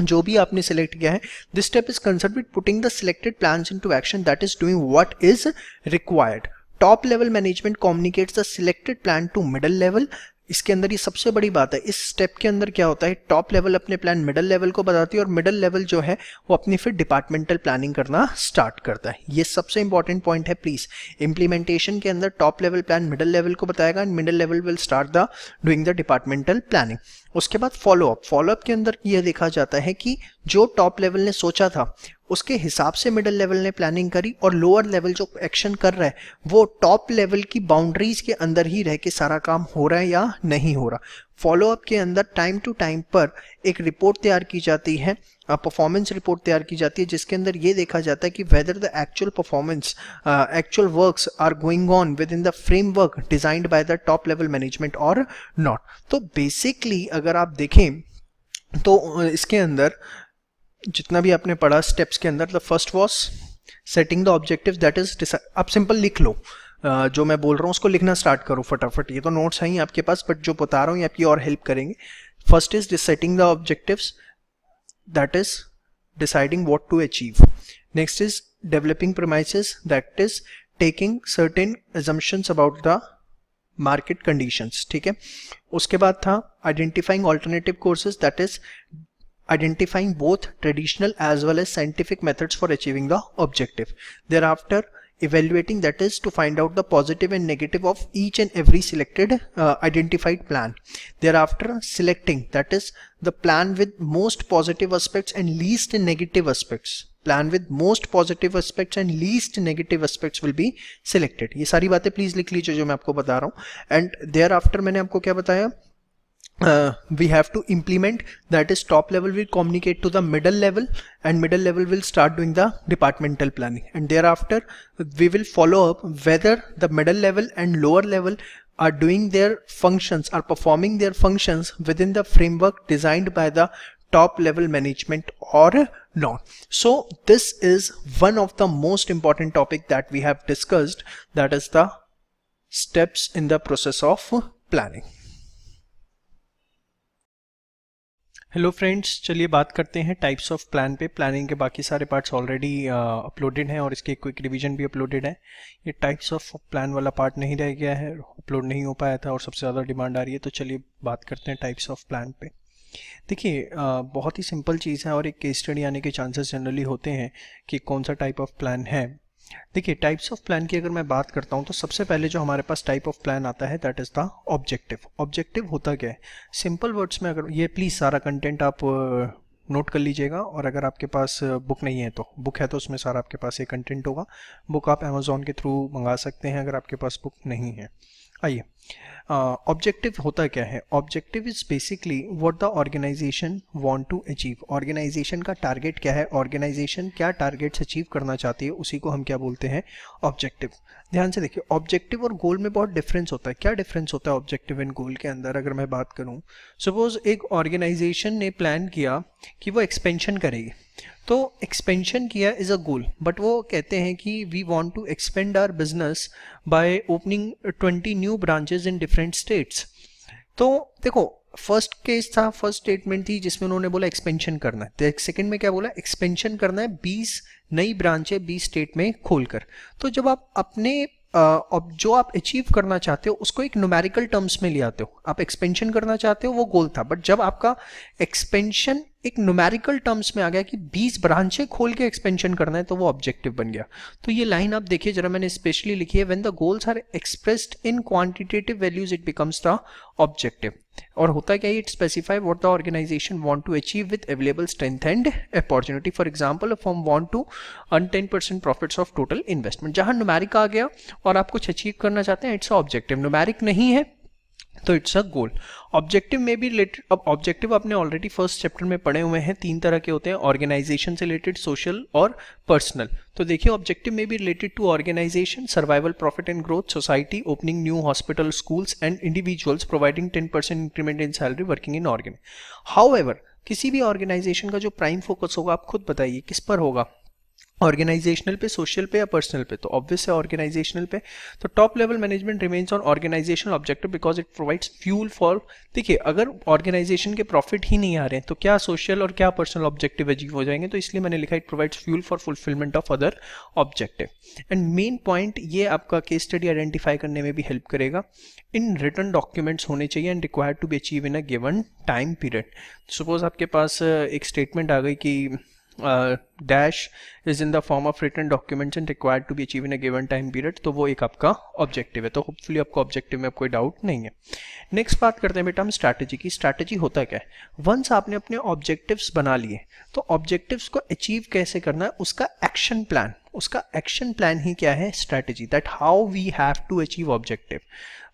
जो apni select सेलेक्ट किया है this step is concern with putting the selected plans into action that is doing top level management communicates the selected plan to middle level इसके अंदर ये सबसे बड़ी बात है इस स्टेप के अंदर क्या होता है टॉप लेवल अपने प्लान मिडल लेवल को बताती है और मिडल लेवल जो है वो अपनी फिर डिपार्टमेंटल प्लानिंग करना स्टार्ट करता है ये सबसे इंपॉर्टेंट पॉइंट है प्लीज इंप्लीमेंटेशन के अंदर top level plan middle level को बताएगा and middle level will start the doing the departmental planning उसके बाद फॉलोअप फॉलोअप के अंदर यह देखा जाता है कि जो टॉप लेवल ने सोचा था उसके हिसाब से मिडिल लेवल ने प्लानिंग करी और लोअर लेवल जो एक्शन कर रहा है वो टॉप लेवल की बाउंड्रीज के अंदर ही रह के सारा काम हो रहा है या नहीं हो रहा फॉलोअप के अंदर टाइम टू टाइम पर एक रिपोर्ट तैयार की जाती है परफॉर्मेंस रिपोर्ट तैयार की जाती है जिसके अंदर ये देखा जाता है कि whether the actual performance actual works are going on with in the framework designed by the top level management और नॉट तो बेसिकली अगर आप देखें तो इसके अंदर जितना भी आपने पढ़ा स्टेप्स के अंदर the first was setting the objective that is आप सिंपल लिख लो Uh, जो मैं बोल रहा हूँ उसको लिखना स्टार्ट करो फटाफट ये तो नोट्स हैं ही आपके पास बट जो बता रहा हूँ ये आपकी और हेल्प करेंगे first is setting the objectives that is deciding what to achieve next is developing premises that is taking certain assumptions about the market conditions ठीक है उसके बाद था identifying alternative courses that is identifying both traditional as well as scientific methods for achieving the objective. Thereafter, evaluating that is to find out the positive and negative of each and every selected uh, identified plan thereafter selecting that is the plan with most positive aspects and least negative aspects plan with most positive aspects and least negative aspects will be selected ये सारी बातें please write down. What I am telling you. and thereafter I have told you uh, we have to implement that is top level will communicate to the middle level and middle level will start doing the departmental planning and thereafter we will follow up whether the middle level and lower level are doing their functions are performing their functions within the framework designed by the top level management or not. So this is one of the most important topic that we have discussed that is the steps in the process of planning. Hello friends चलिए बात करते हैं types of plan पे planning के बाकी सारे parts already uploaded हैं और इसके क्विक रिवीजन भी अपलोडेड है ये टाइप्स ऑफ प्लान वाला पार्ट नहीं रह गया है अपलोड नहीं हो पाया था और सबसे ज़्यादा डिमांड आ रही है तो चलिए बात करते हैं टाइप्स ऑफ प्लान पे देखिए uh, बहुत ही सिंपल चीज़ है और एक केस स्टडी आने के चांसेस जनरली होते हैं कि कौन सा टाइप ऑफ प्लान है देखिए टाइप्स ऑफ प्लान की अगर मैं बात करता हूँ तो सबसे पहले जो हमारे पास टाइप ऑफ प्लान आता है that is the objective objective होता क्या है सिंपल वर्ड्स में अगर ये प्लीज़ सारा कंटेंट आप नोट uh, कर लीजिएगा और अगर आपके पास बुक uh, नहीं है तो बुक है तो उसमें सारा आपके पास ये कंटेंट होगा बुक आप अमेज़ोन के थ्रू मंगा सकते हैं अगर आपके पास बुक नहीं है आइए ऑब्जेक्टिव uh, होता क्या है objective is basically what the organization want to achieve organization का टारगेट क्या है ऑर्गेनाइजेशन क्या टारगेट्स अचीव करना चाहती है उसी को हम क्या बोलते हैं ऑब्जेक्टिव ध्यान से देखिए ऑब्जेक्टिव और गोल में बहुत डिफरेंस होता है क्या डिफरेंस होता है ऑब्जेक्टिव एंड गोल के अंदर अगर मैं बात करूँ सपोज एक ऑर्गेनाइजेशन ने प्लान किया कि वो एक्सपेंशन करेगी तो एक्सपेंशन किया इज़ अ गोल बट वो कहते हैं कि we want to expand our business by opening 20 new branches changes in different states तो देखो फर्स्ट केस था फर्स्ट स्टेटमेंट थी जिसमें उन्होंने बोला एक्सपेंशन करना है सेकंड तो में क्या बोला एक्सपेंशन करना है 20 नई ब्रांच है 20 स्टेट में खोलकर तो जब आप अपने अब जो आप अचीव करना चाहते हो उसको एक न्यूमेरिकल टर्म्स में ले आते हो आप एक्सपेंशन करना चाहते हो वो गोल था बट जब आपका एक्सपेंशन एक नुमेरिकल टर्म्स में आ गया कि 20 ब्रांचे खोल के एक्सपेंशन करना है तो वो ऑब्जेक्टिव बन गया तो ये लाइन आप देखिए जरा मैंने स्पेशली लिखी है when the goals are expressed in quantitative values it becomes the objective और होता क्या it specify what the organization want to achieve with available strength and opportunity for example form want to earn ten percent profits of total investment जहां numeric आ गया और आप कुछ achieve करना चाहते हैं इट्स ऑब्जेक्टिव नुमेरिक नहीं है तो इट्स अ गोल ऑब्जेक्टिव में भी रिलेटेड अब ऑब्जेक्टिव आपने ऑलरेडी फर्स्ट चैप्टर में पढ़े हुए हैं तीन तरह के होते हैं ऑर्गेनाइजेशन से रिलेटेड सोशल और पर्सनल तो देखिए ऑब्जेक्टिव में भी related to organization survival profit and growth society opening new hospital schools and individuals providing ten percent increment in salary working in organ how किसी भी ऑर्गेनाइजेशन का जो प्राइम फोकस होगा आप खुद बताइए किस पर होगा ऑर्गेनाइजेशनल पे सोशल पे या पर्सनल पे तो ऑब्वियस है ऑर्गेनाइजेशनल पे तो top level management remains on organizational objective because it provides fuel for देखिए अगर ऑर्गेनाइजेशन के प्रॉफिट ही नहीं आ रहे हैं तो क्या सोशल और क्या पर्सनल ऑब्जेक्टिव अचीव हो जाएंगे तो इसलिए मैंने लिखा it provides fuel for fulfilment of other objective and main point ये आपका केस स्टडी आइडेंटिफाई करने में भी हेल्प करेगा इन रिटर्न डॉक्यूमेंट्स होने चाहिए and required to be achieve in a given time period suppose आपके पास एक स्टेटमेंट आ गई कि dash is in the form of return document and required to be achieve in a given time period तो वो एक आपका ऑब्जेक्टिव है तो होपफुली आपको ऑब्जेक्टिव में कोई डाउट नहीं है नेक्स्ट बात करते हैं बेटा हम स्ट्रैटेजी की स्ट्रैटेजी होता क्या है वंस आपने अपने ऑब्जेक्टिव्स बना लिए तो ऑब्जेक्टिव्स को अचीव कैसे करना है उसका एक्शन प्लान उसका एक्शन प्लान ही क्या है strategy that how we have to achieve objective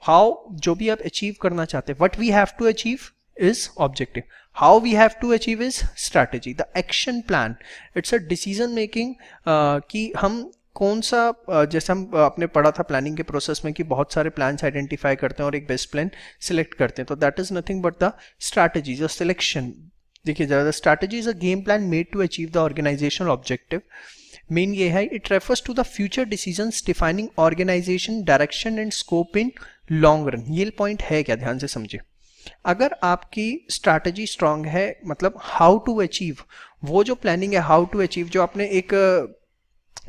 how जो भी आप अचीव करना चाहते हैं what we have to achieve is objective how we have to achieve is strategy the action plan it's a decision making uh, कि हम कौन सा uh, जैसे हम uh, आपने पढ़ा था प्लानिंग के प्रोसेस में कि बहुत सारे प्लान्स आइडेंटिफाई करते हैं और एक बेस्ट प्लान सिलेक्ट करते हैं तो that is nothing but the strategy जो सिलेक्शन देखिए ज़्यादा strategy is a game plan made to achieve the organizational objective main ये है it refers to the future decision defining organization direction and scope in long run ये point है क्या ध्यान से समझिए अगर आपकी स्ट्रैटेजी स्ट्रांग है मतलब हाउ टू अचीव वो जो प्लानिंग है हाउ टू अचीव जो आपने एक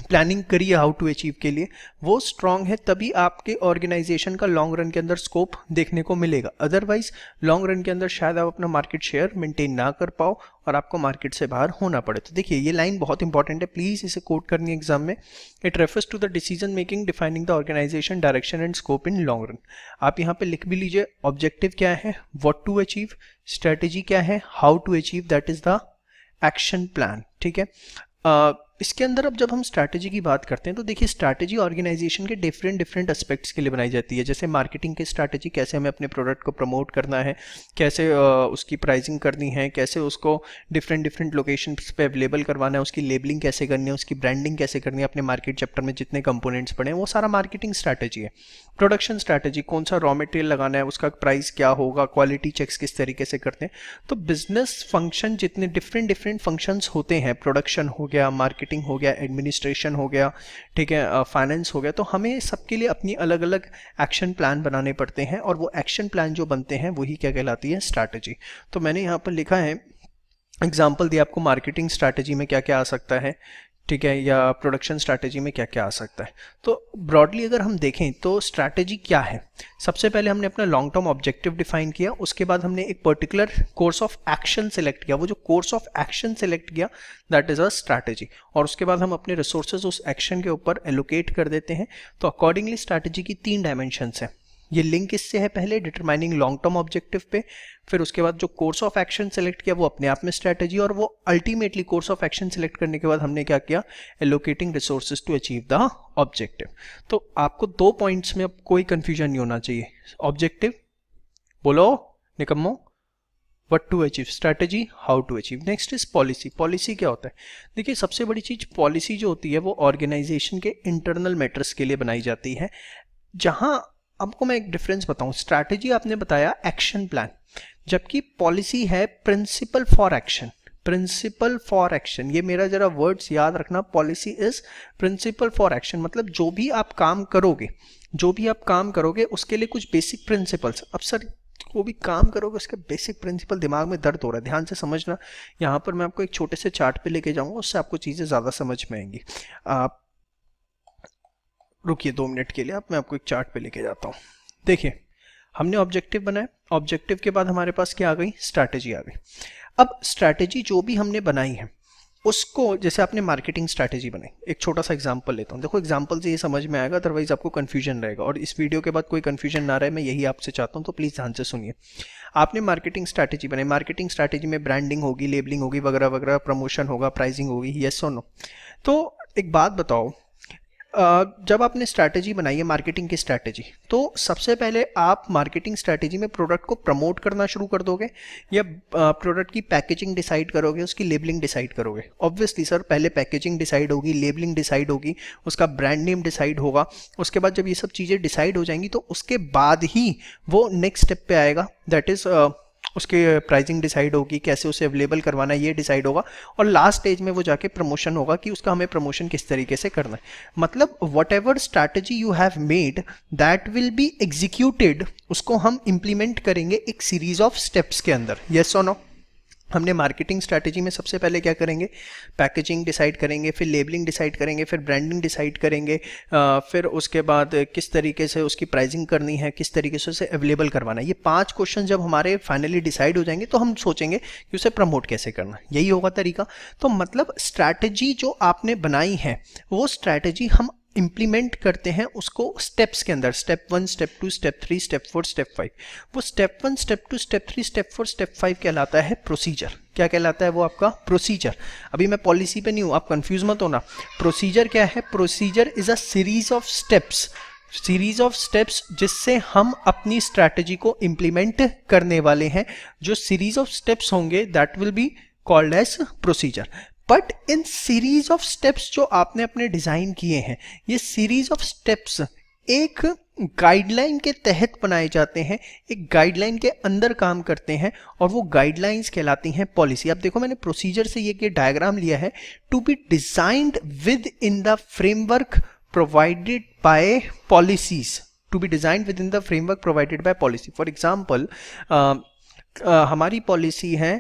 प्लानिंग करिए हाउ टू अचीव के लिए वो स्ट्रांग है तभी आपके ऑर्गेनाइजेशन का लॉन्ग रन के अंदर स्कोप देखने को मिलेगा अदरवाइज लॉन्ग रन के अंदर शायद आप अपना मार्केट शेयर मेंटेन ना कर पाओ और आपको मार्केट से बाहर होना पड़े तो देखिए ये लाइन बहुत इंपॉर्टेंट है प्लीज़ इसे कोट करनी एग्जाम में it refers to the decision making defining the organization direction and scope in long run आप यहाँ पे लिख भी लीजिए ऑब्जेक्टिव क्या है वॉट टू अचीव स्ट्रेटेजी क्या है how to achieve that is the action plan ठीक है uh, इसके अंदर अब जब हम स्ट्रैटेजी की बात करते हैं तो देखिए स्ट्रैटेजी ऑर्गेनाइजेशन के डिफरेंट डिफरेंट एस्पेक्ट्स के लिए बनाई जाती है जैसे मार्केटिंग की स्ट्रैटेजी कैसे हमें अपने प्रोडक्ट को प्रमोट करना है कैसे उसकी प्राइसिंग करनी है कैसे उसको डिफरेंट डिफरेंट लोकेशन पे अवेलेबल करवाना है उसकी लेबलिंग कैसे करनी है उसकी ब्रांडिंग कैसे करनी है अपने मार्केट चैप्टर में जितने कंपोनेंट्स पड़े हैं वो सारा मार्केटिंग स्ट्रैटेजी है प्रोडक्शन स्ट्रैटेजी कौन सा रॉ मटेरियल लगाना है उसका प्राइस क्या होगा क्वालिटी चेक्स किस तरीके से करते हैं तो बिजनेस फंक्शन जितने डिफरेंट डिफरेंट फंक्शंस होते हैं प्रोडक्शन हो गया मार्केट मार्केटिंग हो गया एडमिनिस्ट्रेशन हो गया ठीक है फाइनेंस हो गया तो हमें सबके लिए अपनी अलग अलग एक्शन प्लान बनाने पड़ते हैं और वो एक्शन प्लान जो बनते हैं वही क्या कहलाती है स्ट्रैटेजी तो मैंने यहाँ पर लिखा है एग्जाम्पल दिया आपको मार्केटिंग स्ट्रैटेजी में क्या क्या आ सकता है ठीक है या प्रोडक्शन स्ट्रैटेजी में क्या क्या आ सकता है तो ब्रॉडली अगर हम देखें तो स्ट्रैटेजी क्या है सबसे पहले हमने अपना लॉन्ग टर्म ऑब्जेक्टिव डिफाइन किया उसके बाद हमने एक particular course of action select किया वो जो कोर्स ऑफ एक्शन सेलेक्ट किया दैट इज़ अ स्ट्रैटेजी और उसके बाद हम अपने रिसोर्सेज उस एक्शन के ऊपर एलोकेट कर देते हैं तो अकॉर्डिंगली स्ट्रैटेजी की तीन डायमेंशन है ये लिंक इससे है पहले डिटरमाइनिंग लॉन्ग टर्म ऑब्जेक्टिव पे फिर उसके बाद जो कोर्स ऑफ एक्शन सेलेक्ट किया वो अपने आप में स्ट्रैटेजी और वो ultimately course of action select करने के बाद हमने क्या किया allocating resources to achieve the objective तो आपको दो पॉइंट्स में अब कोई कंफ्यूजन नहीं होना चाहिए ऑब्जेक्टिव बोलो निकम्मो what to achieve strategy how to achieve next is policy policy क्या होता है देखिए सबसे बड़ी चीज पॉलिसी जो होती है वो ऑर्गेनाइजेशन के इंटरनल मैटर्स के लिए बनाई जाती है जहां आपको मैं एक डिफरेंस बताऊं स्ट्रैटेजी आपने बताया एक्शन प्लान जबकि पॉलिसी है principle for action principle for action ये मेरा जरा वर्ड्स याद रखना policy is principle for action मतलब जो भी आप काम करोगे जो भी आप काम करोगे उसके लिए कुछ बेसिक प्रिंसिपल्स अब सर को भी काम करोगे उसके बेसिक प्रिंसिपल दिमाग में दर्द हो रहा है ध्यान से समझना यहाँ पर मैं आपको एक छोटे से चार्ट पे लेके जाऊँगा उससे आपको चीज़ें ज़्यादा समझ में आएंगी आप रुकिए दो मिनट के लिए अब मैं आपको एक चार्ट पे लेके जाता हूँ देखिए हमने ऑब्जेक्टिव बनाया ऑब्जेक्टिव के बाद हमारे पास क्या आ गई स्ट्रैटेजी आ गई अब स्ट्रैटेजी जो भी हमने बनाई है उसको जैसे आपने मार्केटिंग स्ट्रैटेजी बनाई एक छोटा सा एग्जांपल लेता हूँ देखो एग्जांपल से ये समझ में आएगा अदरवाइज आपको कन्फ्यूजन रहेगा और इस वीडियो के बाद कोई कन्फ्यूजन ना रहे मैं यही आपसे चाहता हूँ तो प्लीज़ ध्यान से सुनिए आपने मार्केटिंग स्ट्रैटेजी बनाई मार्केटिंग स्ट्रैटेजी में ब्रांडिंग होगी लेबलिंग होगी वगैरह वगैरह प्रमोशन होगा प्राइजिंग होगी येस और नो तो एक बात बताओ जब आपने स्ट्रैटेजी बनाई है मार्केटिंग की स्ट्रैटेजी तो सबसे पहले आप मार्केटिंग स्ट्रैटेजी में प्रोडक्ट को प्रमोट करना शुरू कर दोगे या प्रोडक्ट की पैकेजिंग डिसाइड करोगे उसकी लेबलिंग डिसाइड करोगे ऑब्वियसली सर पहले पैकेजिंग डिसाइड होगी लेबलिंग डिसाइड होगी उसका ब्रांड नेम डिसाइड होगा उसके बाद जब ये सब चीज़ें डिसाइड हो जाएंगी तो उसके बाद ही वो नेक्स्ट स्टेप पर आएगा दैट इज़ उसके प्राइसिंग डिसाइड होगी कैसे उसे अवेलेबल करवाना ये डिसाइड होगा और लास्ट स्टेज में वो जाके प्रमोशन होगा कि उसका हमें प्रमोशन किस तरीके से करना है मतलब whatever strategy you have made that will be executed उसको हम इम्प्लीमेंट करेंगे एक सीरीज ऑफ स्टेप्स के अंदर येस ऑन नो हमने मार्केटिंग स्ट्रैटेजी में सबसे पहले क्या करेंगे पैकेजिंग डिसाइड करेंगे फिर लेबलिंग डिसाइड करेंगे फिर ब्रांडिंग डिसाइड करेंगे फिर उसके बाद किस तरीके से उसकी प्राइसिंग करनी है किस तरीके से उसे अवेलेबल करवाना है ये पांच क्वेश्चन जब हमारे फाइनली डिसाइड हो जाएंगे तो हम सोचेंगे कि उसे प्रमोट कैसे करना यही होगा तरीका तो मतलब स्ट्रैटेजी जो आपने बनाई है वो स्ट्रैटेजी हम इम्प्लीमेंट करते हैं उसको स्टेप्स के अंदर step one step two step three step four step five वो step one step two step three step four step five कहलाता है प्रोसीजर क्या कहलाता है वो आपका प्रोसीजर अभी मैं पॉलिसी पे नहीं हूँ आप कंफ्यूज मत होना प्रोसीजर क्या है procedure is a series of steps series of steps जिससे हम अपनी स्ट्रैटेजी को इम्प्लीमेंट करने वाले हैं जो सीरीज ऑफ स्टेप्स होंगे that will be called as procedure but in series of steps जो आपने अपने डिज़ाइन किए हैं ये सीरीज ऑफ स्टेप्स एक गाइडलाइन के तहत बनाए जाते हैं एक गाइडलाइन के अंदर काम करते हैं और वो गाइडलाइंस कहलाती हैं पॉलिसी आप देखो मैंने प्रोसीजर से ये डायग्राम लिया है to be designed with in the framework provided by policies to be designed with in the framework provided by policy for example हमारी पॉलिसी है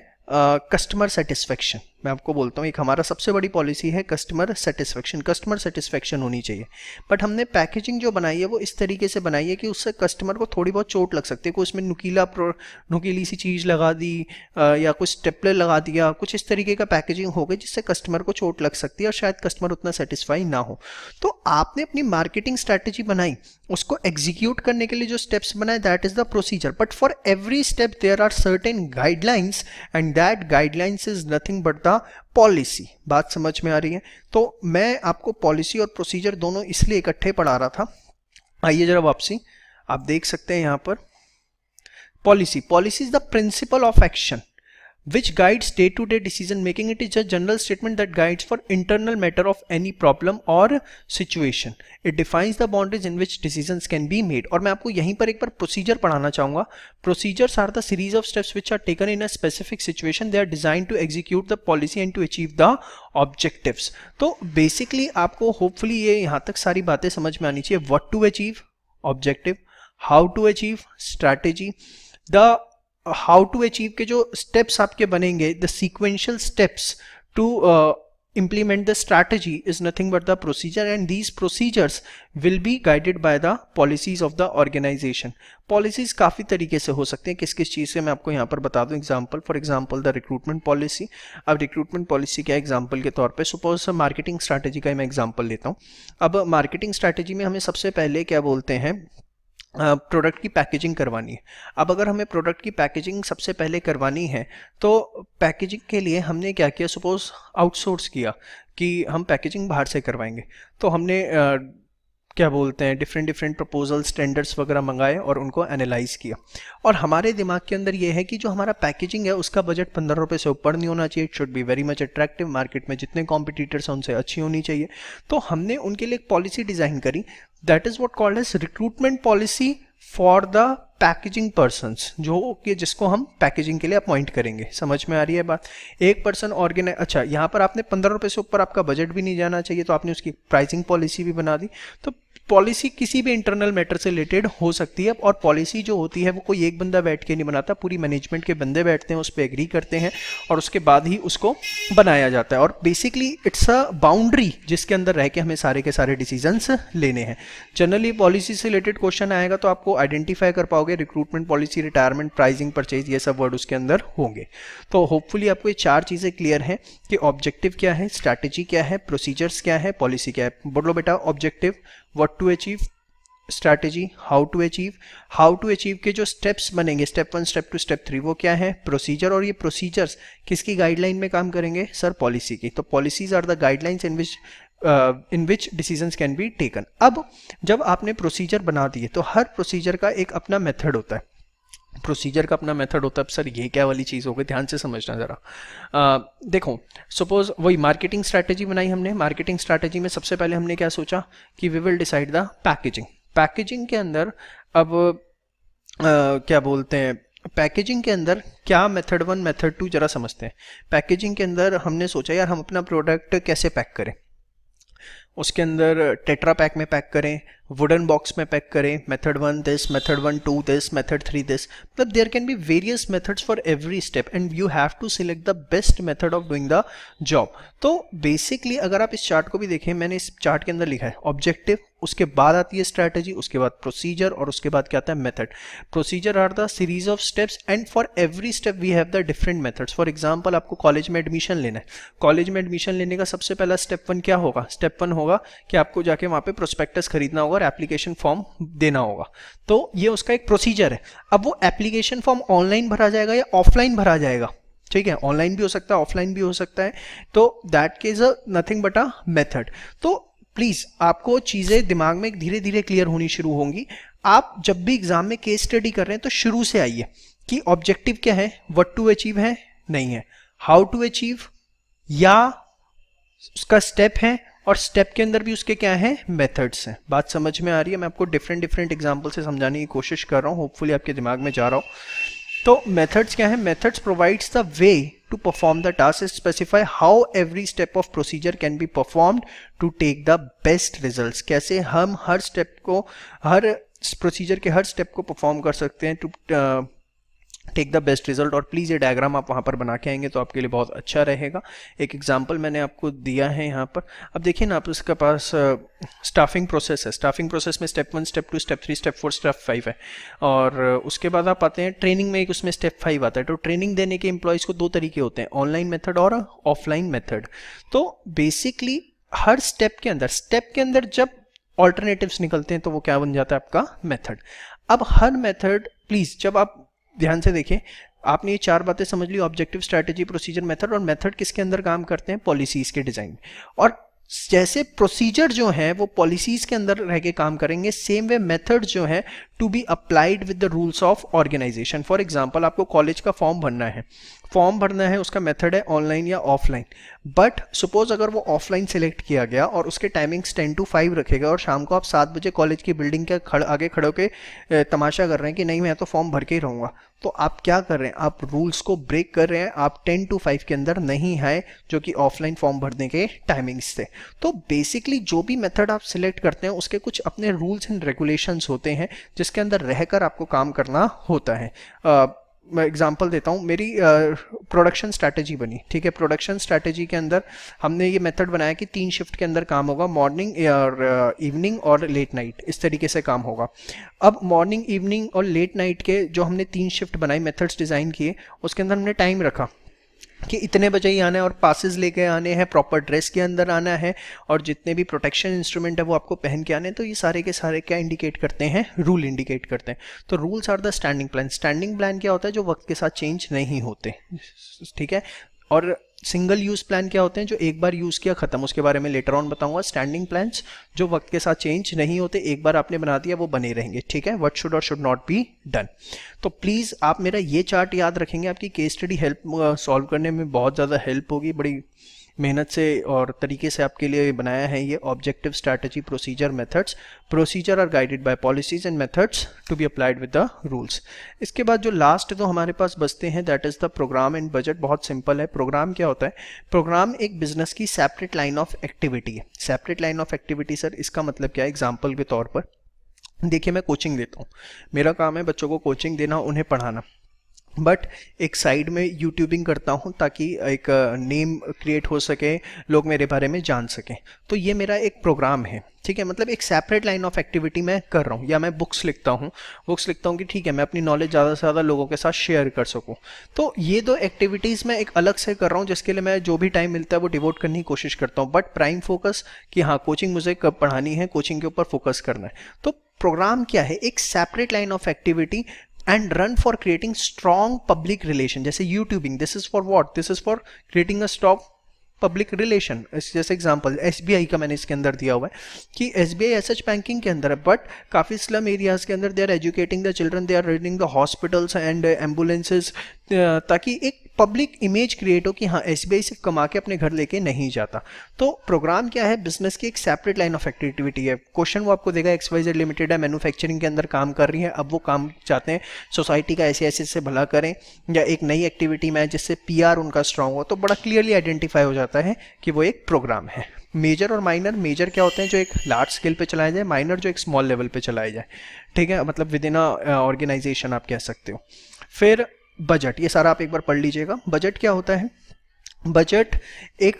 कस्टमर uh, सेटिस्फेक्शन मैं आपको बोलता हूँ एक हमारा सबसे बड़ी पॉलिसी है कस्टमर सेटिस्फेक्शन कस्टमर सेटिस्फेक्शन होनी चाहिए बट हमने पैकेजिंग जो बनाई है वो इस तरीके से बनाई है कि उससे कस्टमर को थोड़ी बहुत चोट लग सकती है कोई उसमें नुकीला नुकीली सी चीज़ लगा दी आ, या कुछ स्टेपलर लगा दिया कुछ इस तरीके का पैकेजिंग हो गई जिससे कस्टमर को चोट लग सकती है और शायद कस्टमर उतना सेटिस्फाई ना हो तो आपने अपनी मार्केटिंग स्ट्रैटेजी बनाई उसको एग्जीक्यूट करने के लिए जो स्टेप्स बनाए that is the procedure but for every step there are certain guidelines and that guidelines is nothing but the policy बात समझ में आ रही है तो मैं आपको पॉलिसी और प्रोसीजर दोनों इसलिए इकट्ठे पढ़ा रहा था आइए जरा वापसी आप देख सकते हैं यहां पर policy policy is the principle of action which guides day-to-day -day decision making. It is a general statement that guides for internal matter of any problem or situation. It defines the boundaries in which decisions can be made. और मैं आपको यहीं पर एक बार procedure पढ़ाना चाहूँगा procedures are the series of steps which are taken in a specific situation they are design to execute the policy and to achieve the objectives तो basically आपको होपफुली ये यहाँ तक सारी बातें समझ में आनी चाहिए what to achieve objective how to achieve strategy the how to achieve के जो स्टेप्स आपके बनेंगे the sequential steps to implement the strategy is nothing but the procedure and these procedures will be guided by the policies of the organization policies काफ़ी तरीके से हो सकते हैं किस किस चीज़ से मैं आपको यहाँ पर बता दूँ example for example the recruitment policy अब रिक्रूटमेंट पॉलिसी क्या एग्जाम्पल के तौर पर सपोज मार्केटिंग स्ट्रैटेजी का मैं एग्जाम्पल लेता हूँ अब मार्केटिंग स्ट्रैटेजी में हमें सबसे पहले क्या बोलते हैं प्रोडक्ट की पैकेजिंग करवानी है अब अगर हमें प्रोडक्ट की पैकेजिंग सबसे पहले करवानी है तो पैकेजिंग के लिए हमने क्या किया सपोज़ आउटसोर्स किया कि हम पैकेजिंग बाहर से करवाएंगे तो हमने क्या बोलते हैं डिफरेंट डिफरेंट प्रपोजल स्टैंडर्ड्स वगैरह मंगाए और उनको एनालाइज किया और हमारे दिमाग के अंदर यह है कि जो हमारा पैकेजिंग है उसका बजट पंद्रह रुपये से ऊपर नहीं होना चाहिए it should be very much attractive market में जितने कॉम्पिटिटर्स हैं उनसे अच्छी होनी चाहिए तो हमने उनके लिए एक पॉलिसी डिज़ाइन करी that is what called as recruitment policy for the packaging person जो कि जिसको हम पैकेजिंग के लिए अपॉइंट करेंगे समझ में आ रही है बात एक पर्सन ऑर्गेनाइज अच्छा यहाँ पर आपने पंद्रह रुपये से ऊपर आपका बजट भी नहीं जाना चाहिए तो आपने उसकी प्राइसिंग पॉलिसी भी बना दी तो पॉलिसी किसी भी इंटरनल मैटर से रिलेटेड हो सकती है और पॉलिसी जो होती है वो कोई एक बंदा बैठ के नहीं बनाता पूरी मैनेजमेंट के बंदे बैठते हैं उस पर एग्री करते हैं और उसके बाद ही उसको बनाया जाता है और बेसिकली इट्स अ बाउंड्री जिसके अंदर रह के हमें सारे के सारे डिसीजंस लेने हैं जनरली पॉलिसी से रिलेटेड क्वेश्चन आएगा तो आपको आइडेंटिफाई कर पाओगे recruitment policy retirement pricing purchase ये सब वर्ड उसके अंदर होंगे तो होपफुली आपको ये चार चीज़ें क्लियर हैं कि ऑब्जेक्टिव क्या है स्ट्रैटेजी क्या है प्रोसीजर्स क्या है पॉलिसी क्या है बोलो बेटा objective what to achieve strategy how to achieve how to achieve के जो स्टेप्स बनेंगे step one step two step three वो क्या है प्रोसीजर और ये प्रोसीजर्स किसकी गाइडलाइन में काम करेंगे सर पॉलिसी की तो policies are the guidelines in which in which decision can be taken अब जब आपने प्रोसीजर बना दिए तो हर प्रोसीजर का एक अपना मेथड होता है प्रोसीजर का अपना मेथड होता है सर ये क्या वाली चीज़ हो गई ध्यान से समझना ज़रा देखो सपोज वही मार्केटिंग स्ट्रैटेजी बनाई हमने मार्केटिंग स्ट्रैटेजी में सबसे पहले हमने क्या सोचा कि we will decide the packaging packaging के अंदर अब आ, क्या बोलते हैं पैकेजिंग के अंदर क्या मेथड वन मेथड टू जरा समझते हैं पैकेजिंग के अंदर हमने सोचा यार हम अपना प्रोडक्ट कैसे पैक करें उसके अंदर टेट्रा पैक में पैक करें वुडन बॉक्स में पैक करें method one this method one two this method three this मतलब there can be various methods for every step and you have to select the best method of doing the job तो basically अगर आप इस chart को भी देखें मैंने इस चार्ट के अंदर लिखा है ऑब्जेक्टिव उसके बाद आती है स्ट्रैटेजी उसके बाद प्रोसीजर और उसके बाद क्या आता है method procedure are the series of steps and for every step we have the different methods for example आपको कॉलेज में एडमिशन लेना है कॉलेज में एडमिशन लेने का सबसे पहला स्टेप वन क्या होगा स्टेप वन होगा कि आपको जाके वहाँ पे प्रोस्पेक्टस खरीदना होगा और एप्लीकेशन फॉर्म देना होगा तो ये उसका एक प्रोसीजर है अब वो एप्लीकेशन फॉर्म ऑनलाइन भरा जाएगा या ऑफलाइन भरा जाएगा ठीक है ऑनलाइन भी हो सकता है ऑफलाइन भी हो सकता है तो that is a nothing but a method तो प्लीज़ आपको चीज़ें दिमाग में धीरे धीरे क्लियर होनी शुरू होंगी आप जब भी एग्ज़ाम में केस स्टडी कर रहे हैं तो शुरू से आइए कि ऑब्जेक्टिव क्या है वट टू अचीव है नहीं है हाउ टू अचीव या उसका स्टेप है और स्टेप के अंदर भी उसके क्या है मेथड्स हैं बात समझ में आ रही है मैं आपको डिफरेंट डिफरेंट एग्जाम्पल से समझाने की कोशिश कर रहा हूँ होपफुली आपके दिमाग में जा रहा हूँ तो मेथड्स क्या है methods provides the way to perform the task is specify how every step of procedure can be performed to take the best results kaise hum har step ko har procedure ke har step ko perform kar sakte hain to uh, take the best result और please ये diagram आप वहां पर बना के आएंगे तो आपके लिए बहुत अच्छा रहेगा एक एग्जाम्पल मैंने आपको दिया है यहाँ पर अब देखिए ना आप उसके पास स्टाफिंग uh, प्रोसेस है स्टाफिंग प्रोसेस में step one step two step three step four step five है और उसके बाद आप आते हैं ट्रेनिंग में एक उसमें स्टेप फाइव आता है तो ट्रेनिंग देने के एम्प्लॉयज़ को दो तरीके होते हैं ऑनलाइन मेथड और ऑफलाइन मेथड तो बेसिकली हर स्टेप के अंदर स्टेप के अंदर जब ऑल्टरनेटिव्स निकलते हैं तो वो क्या बन जाता है आपका मेथड अब हर मेथड प्लीज़ जब आप ध्यान से देखें आपने ये चार बातें समझ ली ऑब्जेक्टिव स्ट्रेटेजी प्रोसीजर मेथड और मेथड किसके अंदर काम करते हैं पॉलिसीज के डिजाइन और जैसे प्रोसीजर जो है वो पॉलिसीज के अंदर रह के काम करेंगे सेम वे मेथड जो है to be applied with the rules of organization for example आपको कॉलेज का फॉर्म भरना है फॉर्म भरना है उसका मेथड है ऑनलाइन या ऑफलाइन बट सपोज अगर वो ऑफलाइन सेलेक्ट किया गया और उसके टाइमिंग्स टेन टू फाइव रखेगा और शाम को आप सात बजे कॉलेज की बिल्डिंग के खड़ आगे खड़े होकर तमाशा कर रहे हैं कि नहीं मैं तो फॉर्म भर के ही रहूँगा तो आप क्या कर रहे हैं आप रूल्स को ब्रेक कर रहे हैं आप टेन टू फाइव के अंदर नहीं आए जो कि ऑफलाइन फॉर्म भरने के टाइमिंग्स थे तो बेसिकली जो भी मेथड आप सिलेक्ट करते हैं उसके कुछ अपने रूल्स एंड रेगुलेशंस होते हैं जिसके अंदर रहकर आपको काम करना होता है uh, मैं एग्जांपल देता हूँ मेरी प्रोडक्शन स्ट्रैटेजी बनी ठीक है प्रोडक्शन स्ट्रैटेजी के अंदर हमने ये मेथड बनाया कि तीन शिफ्ट के अंदर काम होगा मॉर्निंग और इवनिंग और लेट नाइट इस तरीके से काम होगा अब मॉर्निंग इवनिंग और लेट नाइट के जो हमने तीन शिफ्ट बनाई मेथड्स डिज़ाइन किए उसके अंदर हमने टाइम रखा कि इतने बजे ही आना है और पासिस लेके आने हैं प्रॉपर ड्रेस के अंदर आना है और जितने भी प्रोटेक्शन इंस्ट्रूमेंट है वो आपको पहन के आने तो ये सारे के सारे क्या इंडिकेट करते हैं रूल इंडिकेट करते हैं तो rules are the standing plan standing plan क्या होता है जो वक्त के साथ चेंज नहीं होते ठीक है और सिंगल यूज प्लान क्या होते हैं जो एक बार यूज किया खत्म उसके बारे में लेटर ऑन बताऊंगा स्टैंडिंग प्लान जो वक्त के साथ चेंज नहीं होते एक बार आपने बना दिया वो बने रहेंगे ठीक है वट शुड और शुड नॉट बी डन तो प्लीज आप मेरा ये चार्ट याद रखेंगे आपकी केस स्टडी हेल्प सॉल्व करने में बहुत ज्यादा हेल्प होगी बड़ी मेहनत से और तरीके से आपके लिए बनाया है ये objective strategy procedure methods procedure are guided by policies and methods to be applied with the rules इसके बाद जो लास्ट तो हमारे पास बचते हैं that is the program and budget बहुत सिंपल है प्रोग्राम क्या होता है प्रोग्राम एक बिजनेस की सेपरेट लाइन ऑफ एक्टिविटी है separate line of activity sir इसका मतलब क्या है एग्जाम्पल के तौर पर देखिए मैं कोचिंग देता हूँ मेरा काम है बच्चों को कोचिंग देना उन्हें पढ़ाना बट एक साइड में यूट्यूबिंग करता हूँ ताकि एक नेम uh, क्रिएट हो सके लोग मेरे बारे में जान सकें तो ये मेरा एक प्रोग्राम है ठीक है मतलब एक सेपरेट लाइन ऑफ एक्टिविटी मैं कर रहा हूँ या मैं बुक्स लिखता हूँ बुक्स लिखता हूँ कि ठीक है मैं अपनी नॉलेज ज़्यादा से ज़्यादा लोगों के साथ शेयर कर सकूँ तो ये दो एक्टिविटीज़ मैं एक अलग से कर रहा हूँ जिसके लिए मैं जो भी टाइम मिलता है वो डिवोट करने की कोशिश करता हूँ बट प्राइम फोकस कि हाँ कोचिंग मुझे कब पढ़ानी है कोचिंग के ऊपर फोकस करना है तो प्रोग्राम क्या है एक separate line of activity and run for creating strong public relation जैसे यूट्यूबिंग this is for what this is for creating a stop public relation जैसे एग्जांपल एसबीआई का मैंने इसके अंदर दिया हुआ है कि S B I S H banking के अंदर है बट काफ़ी स्लम एरियाज़ के अंदर they are educating the children they are running the hospitals and ambulances ताकि एक पब्लिक इमेज क्रिएट हो कि हाँ एस बी सिर्फ कमा के अपने घर लेके नहीं जाता तो प्रोग्राम क्या है बिजनेस की एक सेपरेट लाइन ऑफ एक्टिविटी है क्वेश्चन वो आपको देगा एक्सवाइजर लिमिटेड है मैन्युफैक्चरिंग के अंदर काम कर रही है अब वो काम चाहते हैं सोसाइटी का ऐसे ऐसे से भला करें या एक नई एक्टिविटी में जिससे पी उनका स्ट्रांग हो तो बड़ा क्लियरली आइडेंटिफाई हो जाता है कि वो एक प्रोग्राम है मेजर और माइनर मेजर क्या होते हैं जो एक लार्ज स्केल पे चलाए जाए माइनर जो एक स्मॉल लेवल पे चलाए जाए ठीक है मतलब विद इन ऑर्गेनाइजेशन आप कह सकते हो फिर बजट ये सारा आप एक बार पढ़ लीजिएगा बजट क्या होता है बजट एक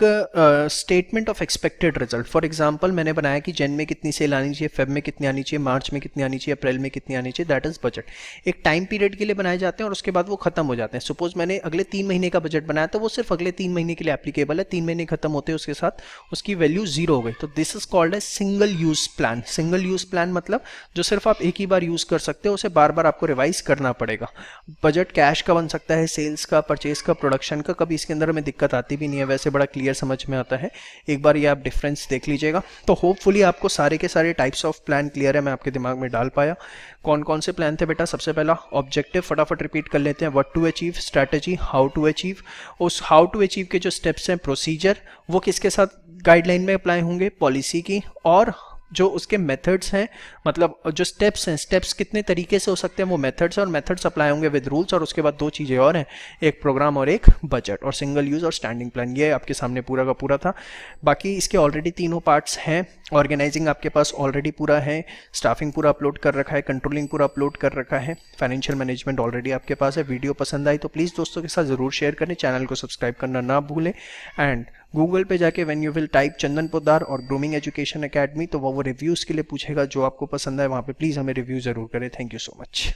statement of expected result for example मैंने बनाया कि जन में कितनी सेल आनी चाहिए फेब में कितनी आनी चाहिए मार्च में कितनी आनी चाहिए अप्रैल में कितनी आनी चाहिए दैट इज़ बजट एक टाइम पीरियड के लिए बनाए जाते हैं और उसके बाद वो खत्म हो जाते हैं सपोज मैंने अगले तीन महीने का बजट बनाया तो वो सिर्फ अगले तीन महीने के लिए एप्लीकेबल है तीन महीने खत्म होते हैं उसके साथ उसकी वैल्यू जीरो हो गई तो this is called a single use plan single use plan मतलब जो सिर्फ आप एक ही बार यूज़ कर सकते हो उसे बार बार आपको रिवाइज करना पड़ेगा बजट कैश का बन सकता है सेल्स का परचेज का प्रोडक्शन का कभी इसके अंदर हमें दिक्कत दिक्कत आती भी नहीं है वैसे बड़ा क्लियर समझ में आता है एक बार ये आप डिफरेंस देख लीजिएगा तो होपफुली आपको सारे के सारे टाइप्स ऑफ प्लान क्लियर है मैं आपके दिमाग में डाल पाया कौन कौन से प्लान थे बेटा सबसे पहला ऑब्जेक्टिव फटाफट रिपीट कर लेते हैं what to achieve strategy how to achieve उस हाउ टू अचीव के जो स्टेप्स हैं प्रोसीजर वो किसके साथ गाइडलाइन में अप्लाई होंगे पॉलिसी की और जो उसके मेथड्स हैं मतलब जो स्टेप्स हैं स्टेप्स कितने तरीके से हो सकते हैं वो मेथड्स हैं और मेथड्स अप्लाई होंगे विद रूल्स और उसके बाद दो चीज़ें और हैं एक प्रोग्राम और एक बजट और सिंगल यूज़ और स्टैंडिंग प्लान ये आपके सामने पूरा का पूरा था बाकी इसके ऑलरेडी तीनों पार्ट्स हैं ऑर्गेनाइजिंग आपके पास ऑलरेडी पूरा है स्टाफिंग पूरा अपलोड कर रखा है कंट्रोलिंग पूरा अपलोड कर रखा है फाइनेंशियल मैनेजमेंट ऑलरेडी आपके पास है वीडियो पसंद आई तो प्लीज़ दोस्तों के साथ ज़रूर शेयर करें चैनल को सब्सक्राइब करना ना भूलें एंड गूगल पे जाके when you will type Chandan Podar और ग्रूमिंग एजुकेशन अकेडमी तो वो रिव्यूज़ के लिए पूछेगा जो आपको पसंद है वहाँ पे प्लीज़ हमें रिव्यू ज़रूर करें थैंक यू सो मच